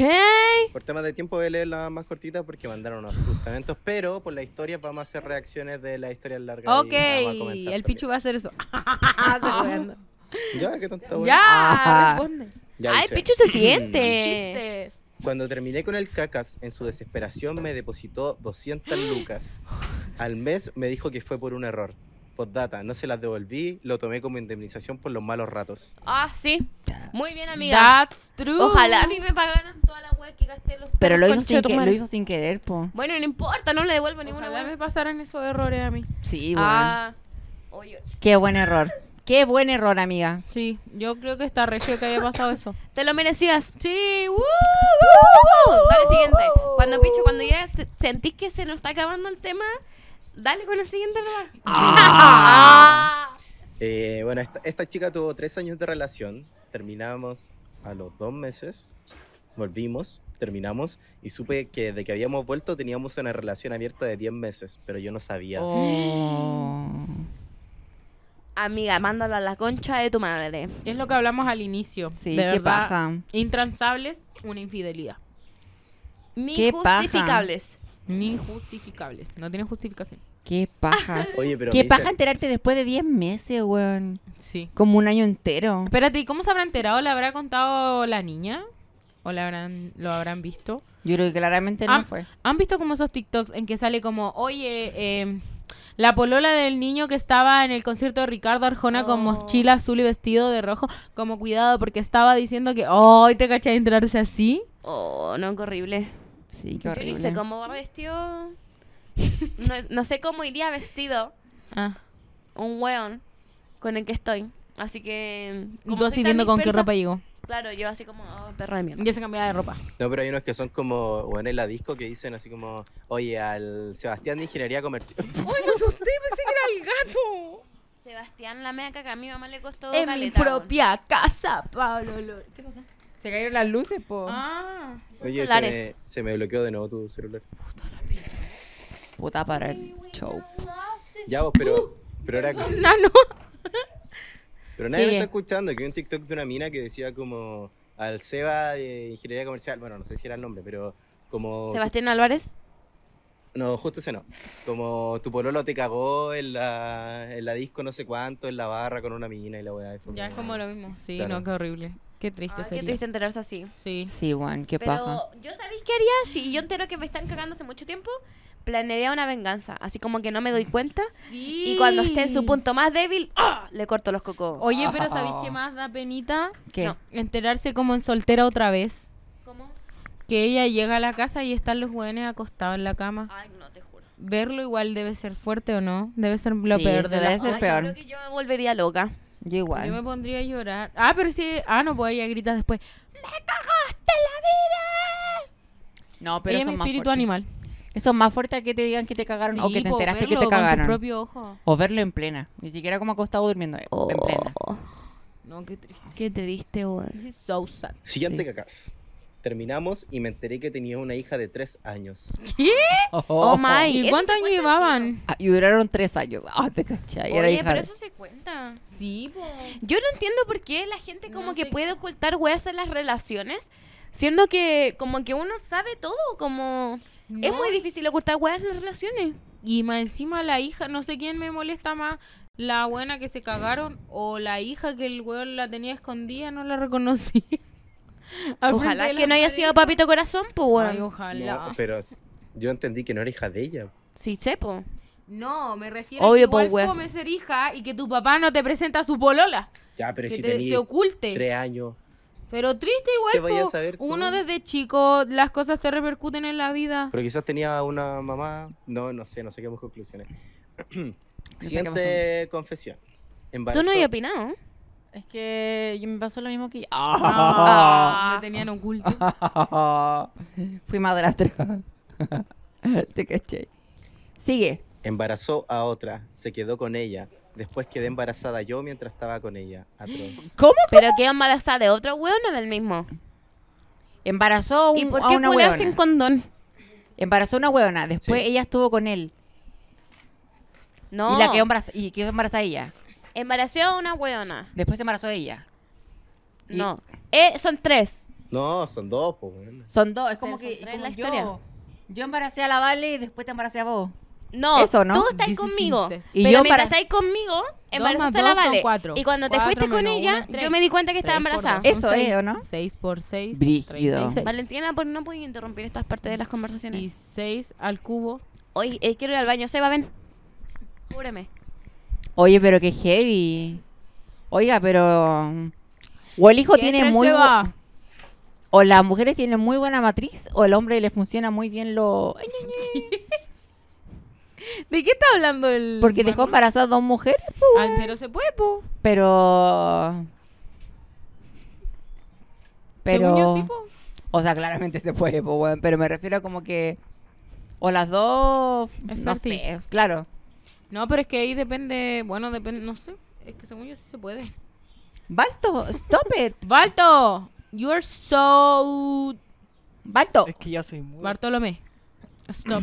S3: Por temas de tiempo voy a leer la más cortita porque mandaron unos justamentos, pero por la historia vamos a hacer reacciones de la historia larga. Ok, el
S1: Pichu va a hacer eso.
S3: ya, qué tonto. Ya, responde. Ya Ay, el Pichu se siente. Cuando terminé con el cacas, en su desesperación me depositó 200 lucas. Al mes me dijo que fue por un error data no se las devolví, lo tomé como indemnización por los malos ratos.
S1: Ah, sí. Muy bien, amiga. That's true. Ojalá a mí me pagaran toda la web que gasté los Pero lo hizo,
S2: sin querer, po.
S1: Bueno, no importa, no le devuelvo ninguna web. me pasaran esos errores a mí. Sí, ah.
S2: Qué buen error. Qué buen error, amiga.
S1: Sí, yo creo que está regio que haya pasado eso. Te lo merecías. Sí. Uh, uh, uh, siguiente. Cuando cuando ya sentís que se nos está acabando el tema, Dale con la siguiente, ah.
S3: eh, bueno, esta, chica tuvo tres años de relación. Terminamos a los dos meses. Volvimos, terminamos y supe que de que habíamos vuelto teníamos una relación abierta de 10 meses, pero yo no sabía.
S1: Oh. Amiga, mándala a la concha de tu madre. Es lo que hablamos al inicio. Sí, qué pasa. Intransables, una infidelidad. Ni justificables. Ni justificables. No tienen justificación. Qué
S3: paja. pero Qué
S2: paja enterarte después de 10 meses, weón. Sí. Como un año entero.
S1: Espérate, ¿y cómo se habrá enterado? ¿Le habrá contado la niña? ¿O la habrán, lo habrán visto?
S2: Yo creo que claramente no fue.
S1: ¿Han visto como esos TikToks en que sale como, oye, em, la polola del niño que estaba en el concierto de Ricardo Arjona con oh. mochila azul y vestido de rojo? Como cuidado, porque estaba diciendo que, oh, te de enterarse así. Oh, no, qué horrible. Sí, qué horrible. y dice cómo va vestido. no, sé cómo iría vestido ah. un weón con el que estoy. Así que. Tú así con qué ropa llego. Claro, yo así como oh, de mierda. Yo se cambiaba de ropa.
S3: No, pero hay unos que son como, O en el disco que dicen así como, oye, al Sebastián de Ingeniería Comercial. ¡Uy, me
S1: asusté! Pensé que era el gato. Sebastián, la meca que a mi mamá le costó. En mi propia casa, Pablo. ¿Qué pasa? Se cayeron las luces, po. Ah.
S3: Oye, se me, se me, bloqueó de nuevo tu celular. Puta la pinta
S2: puta para el show.
S3: Ya vos, pero, pero ahora... No, no. Pero nadie lo está escuchando, que un TikTok de una mina que decía como al Seba de Ingeniería Comercial, bueno, no sé si era el nombre, pero como... Sebastián Álvarez. No, justo ese no. Como tu pololo te cagó en la, en la disco no sé cuánto, en la barra con una mina y la weá. Ya es como
S1: lo mismo. Sí, no, qué horrible. Qué triste sí. Qué triste enterarse así. Sí. Sí, Juan, qué Pero, Yo sabéis qué haría si yo entero que me están cagando hace mucho tiempo planearía una venganza, así como que no me doy cuenta. Y cuando esté en su punto más débil, ¡ah! le corto los cocos. Oye, pero ah. ¿sabéis qué más da penita? que Enterarse como en soltera otra vez. ¿Cómo? Que ella llega a la casa y están los jóvenes acostados en la cama. Ay, no, te juro. Verlo igual debe ser fuerte o no. Debe ser lo peor de debe ser peor. Yo creo que yo me volvería loca. Yo igual. Yo me pondría a llorar. Ah, pero si Ah, no, pues ella grita después. ¡Me cagaste la
S2: vida! No, pero es un espíritu
S1: animal. Eso es más fuerte a que te digan que te cagaron o que te enteraste que te cagaron.
S2: O verlo en plena. Ni siquiera como acostado durmiendo. Eh, en oh. plena.
S1: No, qué triste. Qué triste, weón. So sad. Siguiente
S3: cacas. Terminamos y me enteré que tenía una hija de tres años.
S1: ¿Qué? Oh,
S3: oh my. ¿Y cuántos
S1: años llevaban? Ah, y duraron
S2: tres años. Ah, oh, te cachai. Oye, pero eso se
S1: cuenta. Sí, pues. Yo no entiendo por qué la gente como que puede ocultar weas en las relaciones, siendo que como que uno sabe todo, como... Es muy difícil ocultar weas las relaciones. Y más encima la hija, no sé quién me molesta más, la buena que se cagaron o la hija que el weón la tenía escondida, no la reconocí. ojalá que no haya sido papito corazón, pues bueno. ojalá.
S3: pero yo entendí que no era hija de ella.
S1: Sí, sepo. No, me refiero a que igual como ser hija y que tu papá no te presenta su polola.
S3: Ya, pero si oculte. tres años,
S1: pero triste igual. que uno desde chico, las cosas te repercuten en la vida.
S3: Pero quizás tenía una mamá. No, no sé, no sé qué conclusiones. Siguiente confesión. Tú no habías
S1: opinado. Es que
S2: me
S3: pasó lo mismo que. ¡Ah! me ah, tenían oculto.
S2: Fui madrastra. te caché. Sigue.
S3: Embarazó a otra, se quedó con ella, después quedé embarazada yo mientras estaba con ella.
S1: ¿Cómo? ¿Pero quedó embarazada de otro hueón o del mismo? Embarazó un, ¿Y por qué a una sin
S2: condón? Embarazó una huevona. Después ella estuvo con él. No. Y la quedó embarazada, y quedó embarazada ella.
S1: Embarazó a una weona.
S2: Después se embarazó ella. No. Eh, son tres.
S3: No, son dos, Son
S2: dos, es como que. la historia. Yo, yo embaracé a la Vale y después te embaracé a vos. No, tú estás conmigo. Y yo mientras para...
S1: estás conmigo, embarazaste la Vale. y cuando te fuiste con ella, yo me di cuenta que estaba embarazada. Eso es, ¿o no? 6 por 6.
S2: Brígido.
S1: Valentina, pues, no puedo interrumpir estas partes de las conversaciones. Y 6 al cubo. Oye, eh, quiero ir al baño. Seba, ven. Júreme.
S2: Oye, pero qué heavy. Oiga, pero... O el hijo tiene muy... O las mujeres tienen muy buena matriz, o el hombre le funciona muy bien lo...
S1: ¿De qué está hablando el.? Porque dejó
S2: embarazadas dos mujeres,
S1: pero se puede, pu.
S2: Pero. Pero. Según yo, sí, O sea, claramente se puede, pu, Pero me refiero a como que. O las dos. fácil. claro.
S1: No, pero es que ahí depende. Bueno, depende. No sé. Es que según yo sí se puede. Balto, stop it. Balto, you're so. Balto. Es que ya soy muy. Bartolomé, stop.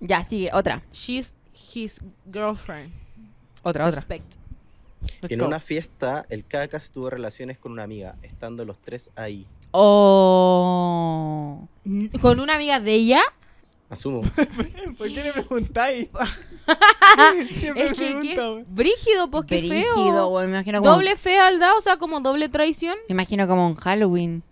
S1: Ya, sigue, otra. She's his girlfriend. Otra, otra. Respect. en una
S3: fiesta, el Cacas tuvo relaciones con una amiga, estando los tres ahí.
S1: Oh. ¿Con una amiga de ella?
S3: Asumo. ¿Por qué le preguntáis?
S1: es brígido, pues qué feo. doble fealdad, o sea, como doble traición.
S2: Me imagino como un Halloween.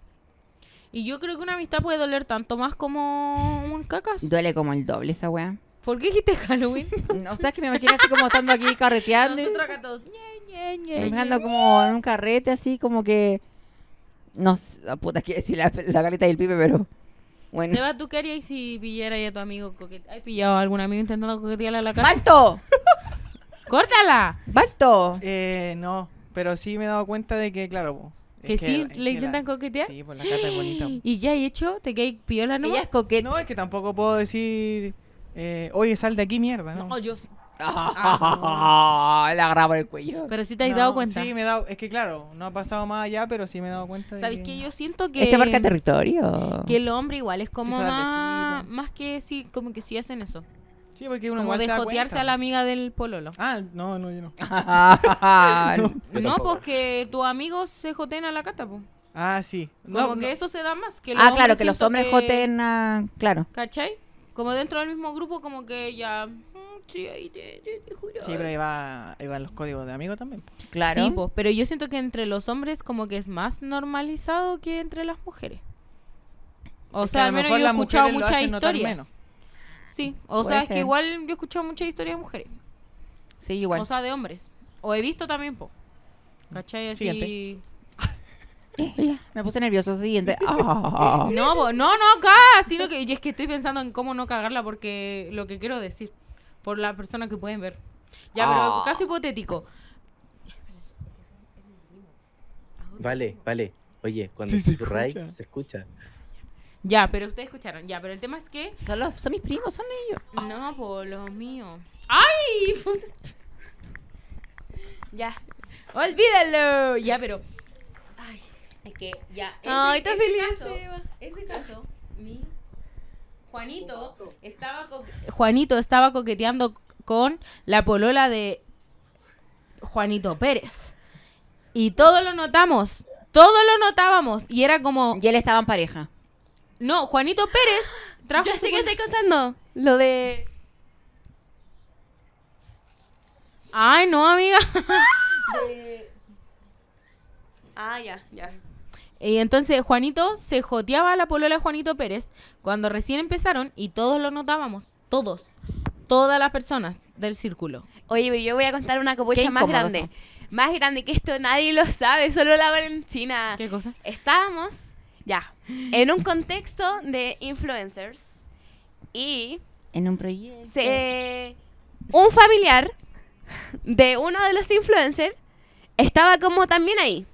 S1: Y yo creo que una amistad puede doler tanto más como un cacas. Duele
S2: como el doble esa weá.
S1: ¿Por qué dijiste Halloween? no, o sea, es que
S2: me imagino así como estando aquí carreteando. Nosotros acá todos, como en un carrete así, como que... No sé, ah, puta, quiero decir la, la y el pibe pero... Bueno.
S1: Seba, ¿tú qué harías si pillara a tu amigo coquete... ¿Has pillado a algún amigo intentando coquetearle a la cara? ¡Balto! ¡Córtala! ¡Balto! Eh, no, pero sí me he dado cuenta de que,
S2: claro, que, sí, le intentan
S1: coquetear. Pues y ya, he hecho, te cae piola,
S2: ¿no?
S3: Ella es No, es que tampoco puedo decir, eh, oye, sal de aquí, mierda, ¿no? No,
S1: oh, yo
S2: Ah, la grabo el cuello.
S3: Pero sí te has dado cuenta. Sí, me he dado. Es que claro, no ha pasado más allá, pero sí me he dado cuenta. ¿Sabes que Yo siento que. Este marca territorio. Que el
S1: hombre igual es como más. Más que sí, como que sí hacen eso. Sí, porque uno Como de jotearse a la amiga del pololo. Ah, no, no, yo no.
S2: Ah, no.
S1: porque tus amigos se jotena a la cata, po.
S2: Ah, sí. Como que eso se da más. Que los ah, claro, que los hombres que... Claro.
S1: ¿Cachai? Como dentro del mismo grupo, como que ya... Mm, sí, ahí Sí, pero ahí,
S2: van los
S3: códigos de amigos también.
S2: Claro. Sí,
S1: po, pero yo siento que entre los hombres como que es más normalizado que entre las mujeres. O sea, al menos yo he escuchado muchas historias. Sí, o sea, es que igual yo he escuchado muchas historias de mujeres. Sí, igual. O sea, de hombres. O he visto también, po. ¿Cachai? Así...
S2: Me puse nervioso. Siguiente. No,
S1: no, no acá. Sino que es que estoy pensando en cómo no cagarla porque lo que quiero decir. Por la persona que pueden ver.
S3: Ya, pero ah. caso hipotético. Vale, vale. Oye, cuando sí, se escucha.
S1: Ya, pero ustedes escucharon. Ya, pero el tema es que. Son, son mis primos, son ellos. No, por los mío. ¡Ay! ya. Olvídalo. Ya, pero. Ay. Es que ya. Ay, está ese Caso, ese caso, mi. Juanito estaba, Juanito estaba coqueteando con la polola de Juanito Pérez. Y todo lo notamos. Todo lo notábamos. Y era como. Y él estaba en pareja. No, Juanito Pérez trajo. Yo sé que estoy contando lo de. Ay, no, amiga. Ah, ya, ya. Y entonces Juanito se joteaba a la polola Juanito Pérez cuando recién empezaron y todos lo notábamos. Todos. Todas las personas del círculo. Oye, yo voy a contar una copucha más grande. Más grande que esto, nadie lo sabe, solo la Valentina. ¿Qué cosa? Estábamos ya. En un contexto de influencers y. En un proyecto. un familiar de uno de los influencers estaba como también ahí.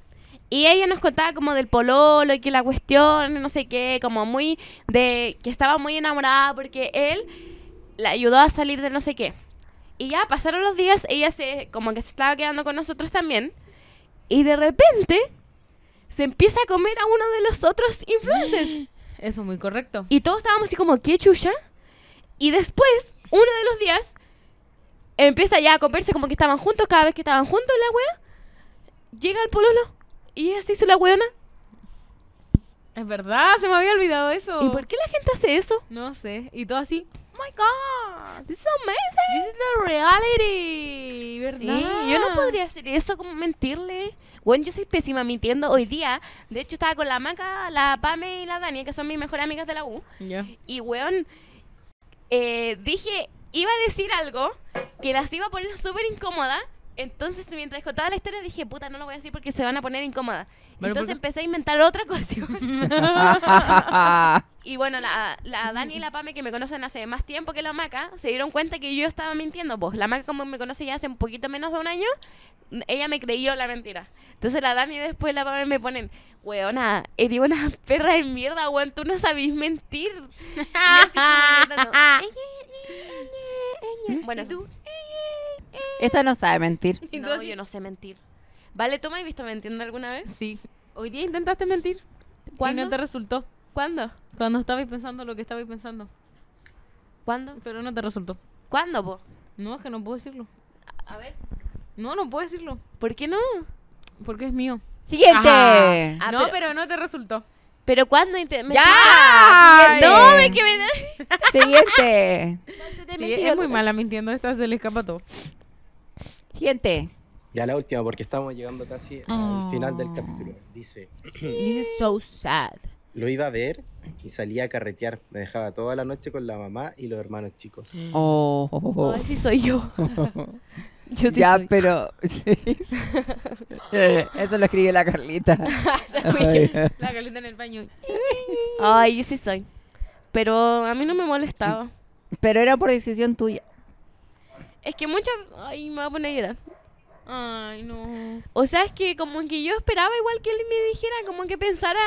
S1: Y ella nos contaba como del pololo y que la cuestión, no sé qué, como muy de que estaba muy enamorada porque él la ayudó a salir de no sé qué. Y ya pasaron los días, ella se como que se estaba quedando con nosotros también. Y de repente se empieza a comer a uno de los otros influencers. Eso muy correcto. Y todos estábamos así como, ¿qué chucha? Y después, uno de los días, empieza ya a comerse como que estaban juntos cada vez que estaban juntos la wea. Llega el pololo y así se hizo la weona. Es verdad, se me había olvidado eso. ¿Y por qué la gente hace eso? No sé. Y todo así, oh my god, this is amazing. This is the reality. ¿Verdad? Sí, yo no podría hacer eso como mentirle. Bueno, yo soy pésima mintiendo. Hoy día, de hecho, estaba con la Maca, la Pame y la Dani que son mis mejores amigas de la U. Y, weón, eh, dije, iba a decir algo que las iba a poner súper incómoda. Entonces, mientras contaba la historia, dije, puta, no lo voy a decir porque se van a poner incómodas. Entonces pues, empecé a inventar otra cuestión. y bueno, la, la, Dani y la Pame, que me conocen hace más tiempo que la Maca, se dieron cuenta que yo estaba mintiendo. Pues la Maca, como me conoce ya hace un poquito menos de un año, ella me creyó la mentira. Entonces la Dani y después la Pame me ponen, weona, eres una perra de mierda, weón, tú no sabís mentir. bueno, tú?
S2: Esta no sabe mentir. No,
S1: yo no sé mentir. Vale, ¿tú me has visto mintiendo alguna vez? Sí. Hoy día intentaste mentir. ¿Cuándo? Y no te resultó. ¿Cuándo? Cuando estabais pensando lo que estabais pensando. ¿Cuándo? Pero no te resultó. ¿Cuándo, vos? No, es que no puedo decirlo. A, ver. No, no puedo decirlo. ¿Por qué no? Porque es mío. ¡Siguiente! Ah, no, pero, no te resultó. ¿Pero cuándo? mentir? ¡Ya! No, me que Siguiente. Sí, es muy mala mintiendo, esta se le escapa todo. Siguiente.
S3: Ya la última, porque estamos llegando casi al oh. final del capítulo. Dice:
S1: This is so sad.
S3: Lo iba a ver y salía a carretear. Me dejaba toda la noche con la mamá y los hermanos chicos. Mm. Oh, oh, oh, soy yo.
S2: yo sí ya, pero. Eso lo escribió la Carlita. Ah, la Carlita en el baño.
S1: Ay, yo sí soy. Pero a mí no me molestaba. Pero era por decisión tuya. Es que muchas. Ay, me voy a poner a Ay, no. O sea, es que como que yo esperaba igual que él me dijera, como que pensara,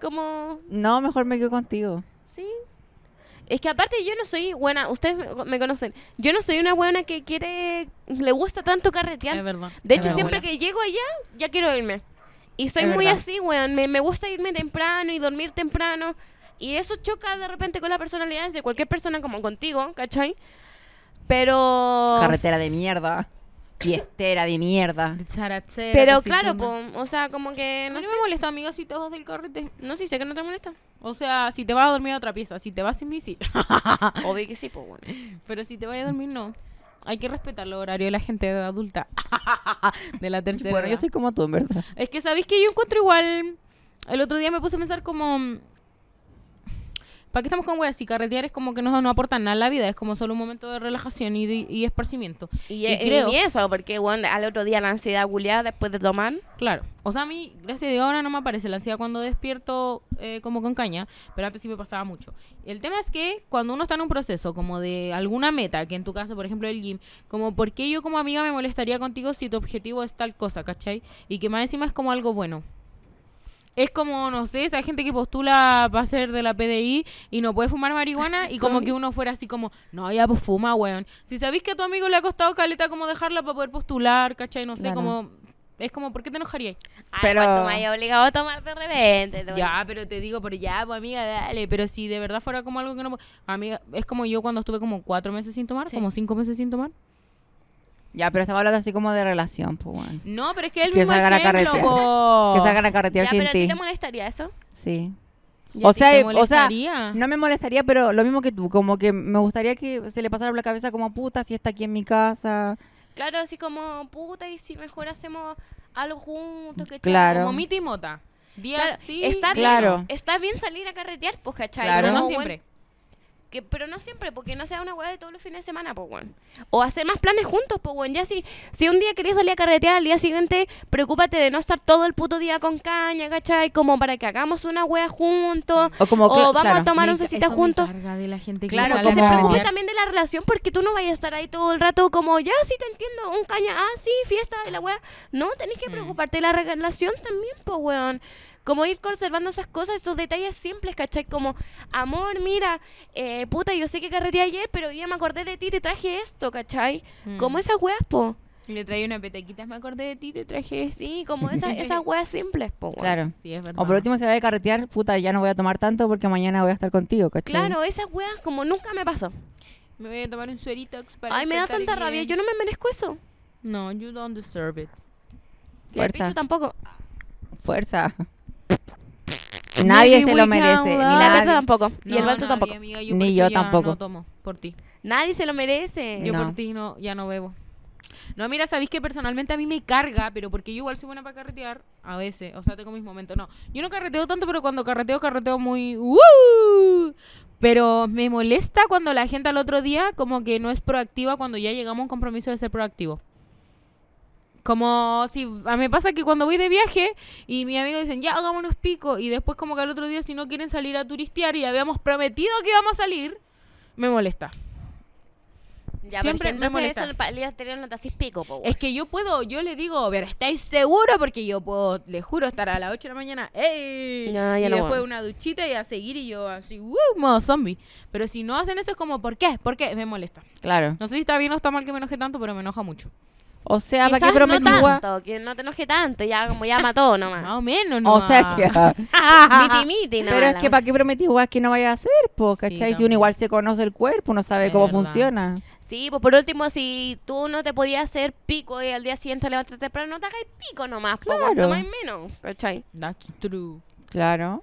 S1: como... No, mejor
S2: me quedo contigo.
S1: Sí. Es que aparte yo no soy buena, ustedes me conocen, yo no soy una buena que quiere, le gusta tanto carretear. verdad. De hecho, siempre que llego allá, ya quiero irme. Y soy muy así, weón, me, me gusta irme temprano y dormir temprano. Y eso choca de repente con las personalidades de cualquier persona como contigo, ¿cachai? Pero...
S2: Carretera de mierda fiestera de mierda.
S1: Pero claro, o sea, como que no, me molesta, amigos, y todos del correte. No, sé, sé que no te molesta. O sea, si te vas a dormir a otra pieza, si te vas sin mí, sí. Obvio que sí, pues Pero si te vas a dormir, no. Hay que respetar el horario de la gente adulta. de la tercera. Bueno, yo soy como tú, en verdad. Es que sabéis que yo encuentro igual. El otro día me puse a pensar como ¿Para qué estamos con weas? Si carretear es como que no, no aporta nada a la vida, es como solo un momento de relajación y, esparcimiento. Y, eh, eso, porque al otro día la ansiedad guleada después de tomar. Claro. O sea, a mí, gracias a Dios, ahora no me aparece la ansiedad cuando despierto eh, como con caña, pero antes sí me pasaba mucho. El tema es que cuando uno está en un proceso como de alguna meta, que en tu caso, por ejemplo, el gym, como por qué yo como amiga me molestaría contigo si tu objetivo es tal cosa, ¿cachai? Y que más encima es como algo bueno es como, no sé, hay gente que postula para ser de la PDI y no puede fumar marihuana y como que uno fuera así como, no, ya pues fuma, weón. Si sabéis que a tu amigo le ha costado caleta como dejarla para poder postular, ¿cachai? No sé, como es como, ¿por qué te enojarías? Ay, pero cuando me haya obligado a tomar de repente. Ya, pero te digo, pero ya, pues amiga, dale. Pero si de verdad fuera como algo que no. Amiga, es como yo cuando estuve como cuatro meses sin tomar, como cinco meses sin tomar.
S2: Ya, pero estamos hablando así como de relación, pues, bueno. No, pero es que él que mismo ejemplo, Que salgan a carretear sin pero a ti. te molestaría eso. Sí. O sea, no me molestaría, pero lo mismo que tú, como que me gustaría que se le pasara por la cabeza como puta si está aquí en mi casa.
S1: Claro, así como, puta, y si mejor hacemos algo juntos, que Claro. Como mita y mota. sí, está, bien, está bien salir a carretear, pues, ¿cachai? Pero no siempre. Que, pero no siempre, porque no sea una hueá de todos los fines de semana, pues, weón. O hacer más planes juntos, pues, weón. Ya si, si un día querías salir a carretear, al día siguiente, preocúpate de no estar todo el puto día con caña, ¿cachai? Como para que hagamos una hueá juntos. O, como vamos a tomar un cecita juntos. De que claro, que se preocupe también de la relación, porque tú no vayas a estar ahí todo el rato como, ya, sí te entiendo, un caña, ah, sí, fiesta de la hueá. No, tenés que mm. preocuparte de la relación también, pues, weón. Como ir conservando esas cosas, esos detalles simples, ¿cachai? Como, amor, mira, eh, puta, yo sé que carreteé ayer, pero día me acordé de ti, te traje esto, ¿cachai? Mm. Como esas weas, po. Le traí una petequita, me acordé de ti, te traje. Sí, como esas, esas weas simples, po.
S2: Claro. Sí, es verdad. O por último se va a carretear, puta, ya no voy a tomar tanto porque mañana voy a estar contigo, ¿cachai? Claro,
S1: esas weas como nunca me pasó. Me voy a tomar un suerito. para. Ay, me da tanta rabia, yo no me merezco eso. No, you don't deserve it. Fuerza. tampoco.
S2: Fuerza. Nadie se lo merece. Ni la tampoco. Ni el Balto tampoco. Ni yo pues tampoco. por ti.
S1: Nadie se lo merece. Yo por ti ya no bebo. No, mira, sabéis que personalmente a mí me carga, pero porque yo igual soy buena para carretear, a veces, o sea, tengo mis momentos. No, yo no carreteo tanto, pero cuando carreteo, carreteo muy... pero me molesta cuando la gente al otro día como que no es proactiva cuando ya llegamos a un compromiso de ser proactivo. Como si a me pasa que cuando voy de viaje y mi amigo dicen, ya hagámonos pico, y después como que al otro día si no quieren salir a turistear y habíamos prometido que íbamos a salir, me molesta. Siempre me molesta. eso el de no te pico, Es que yo puedo, yo le digo, pero ¿estáis seguros? Porque yo puedo, le juro, estar a las 8 de la mañana, ¡ey! y después una duchita y a seguir y yo así, ¡wow! Modo zombie. Pero si no hacen eso es como, ¿por qué? ¿Por qué? Me molesta. Claro. No sé si está bien o está mal que me enoje tanto, pero me enoja mucho. O sea, ¿para qué prometió? No que no te enoje tanto, ya como ya mató nomás. Más o menos, ¿no? O sea, que... no, Pero es que ¿para
S2: qué prometí guas que no vaya a hacer, po? ¿Cachai? si uno igual se conoce el cuerpo, uno sabe cómo funciona.
S1: Sí, pues por último, si tú no te podías hacer pico y al día siguiente levantarte, pero no te hagas pico nomás, claro. po, menos, ¿cachai? That's true. Claro.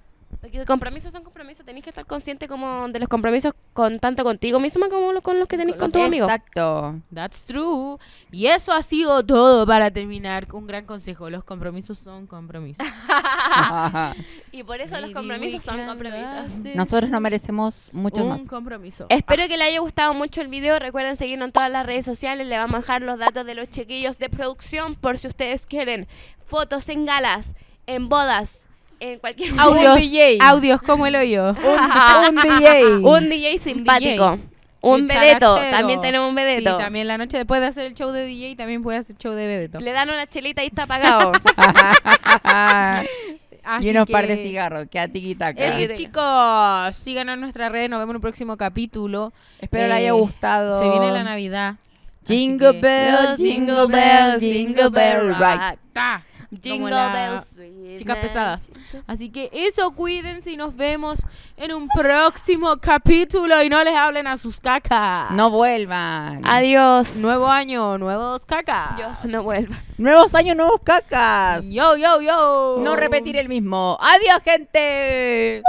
S1: Los compromisos son compromisos, tenéis que estar consciente como de los compromisos con tanto contigo misma como con los que tenéis con, tu amigo Exacto. That's true. Y eso ha sido todo para terminar con un gran consejo. Los compromisos son compromisos. y por eso los compromisos son compromisos. Nosotros no merecemos mucho más. Un compromiso. Espero que les haya gustado mucho el video. Recuerden seguirnos en todas las redes sociales. Le vamos a dejar los datos de los chiquillos de producción por si ustedes quieren fotos en galas, en bodas, en cualquier audios, audios como el hoyo. un, DJ. un DJ simpático. Un, también tenemos un vedeto. Sí, también la noche después de hacer el show de DJ, también puede hacer show de vedeto. Le dan una chelita y está apagado.
S2: y unos par de cigarros, que a tiquita
S1: chicos, síganos en nuestra red, nos vemos en un próximo capítulo. Espero eh, les haya gustado. Se viene la Navidad.
S2: Jingle bell, jingle bell, jingle bell, right.
S1: Jingle Bells. Chicas pesadas. Así que eso, cuídense y nos vemos en un próximo capítulo. Y no les hablen a sus cacas. No vuelvan. Adiós. Nuevo año, nuevos cacas. no vuelvan. Nuevos años, nuevos cacas. Yo, yo, yo. No
S2: repetir el mismo. Adiós, gente.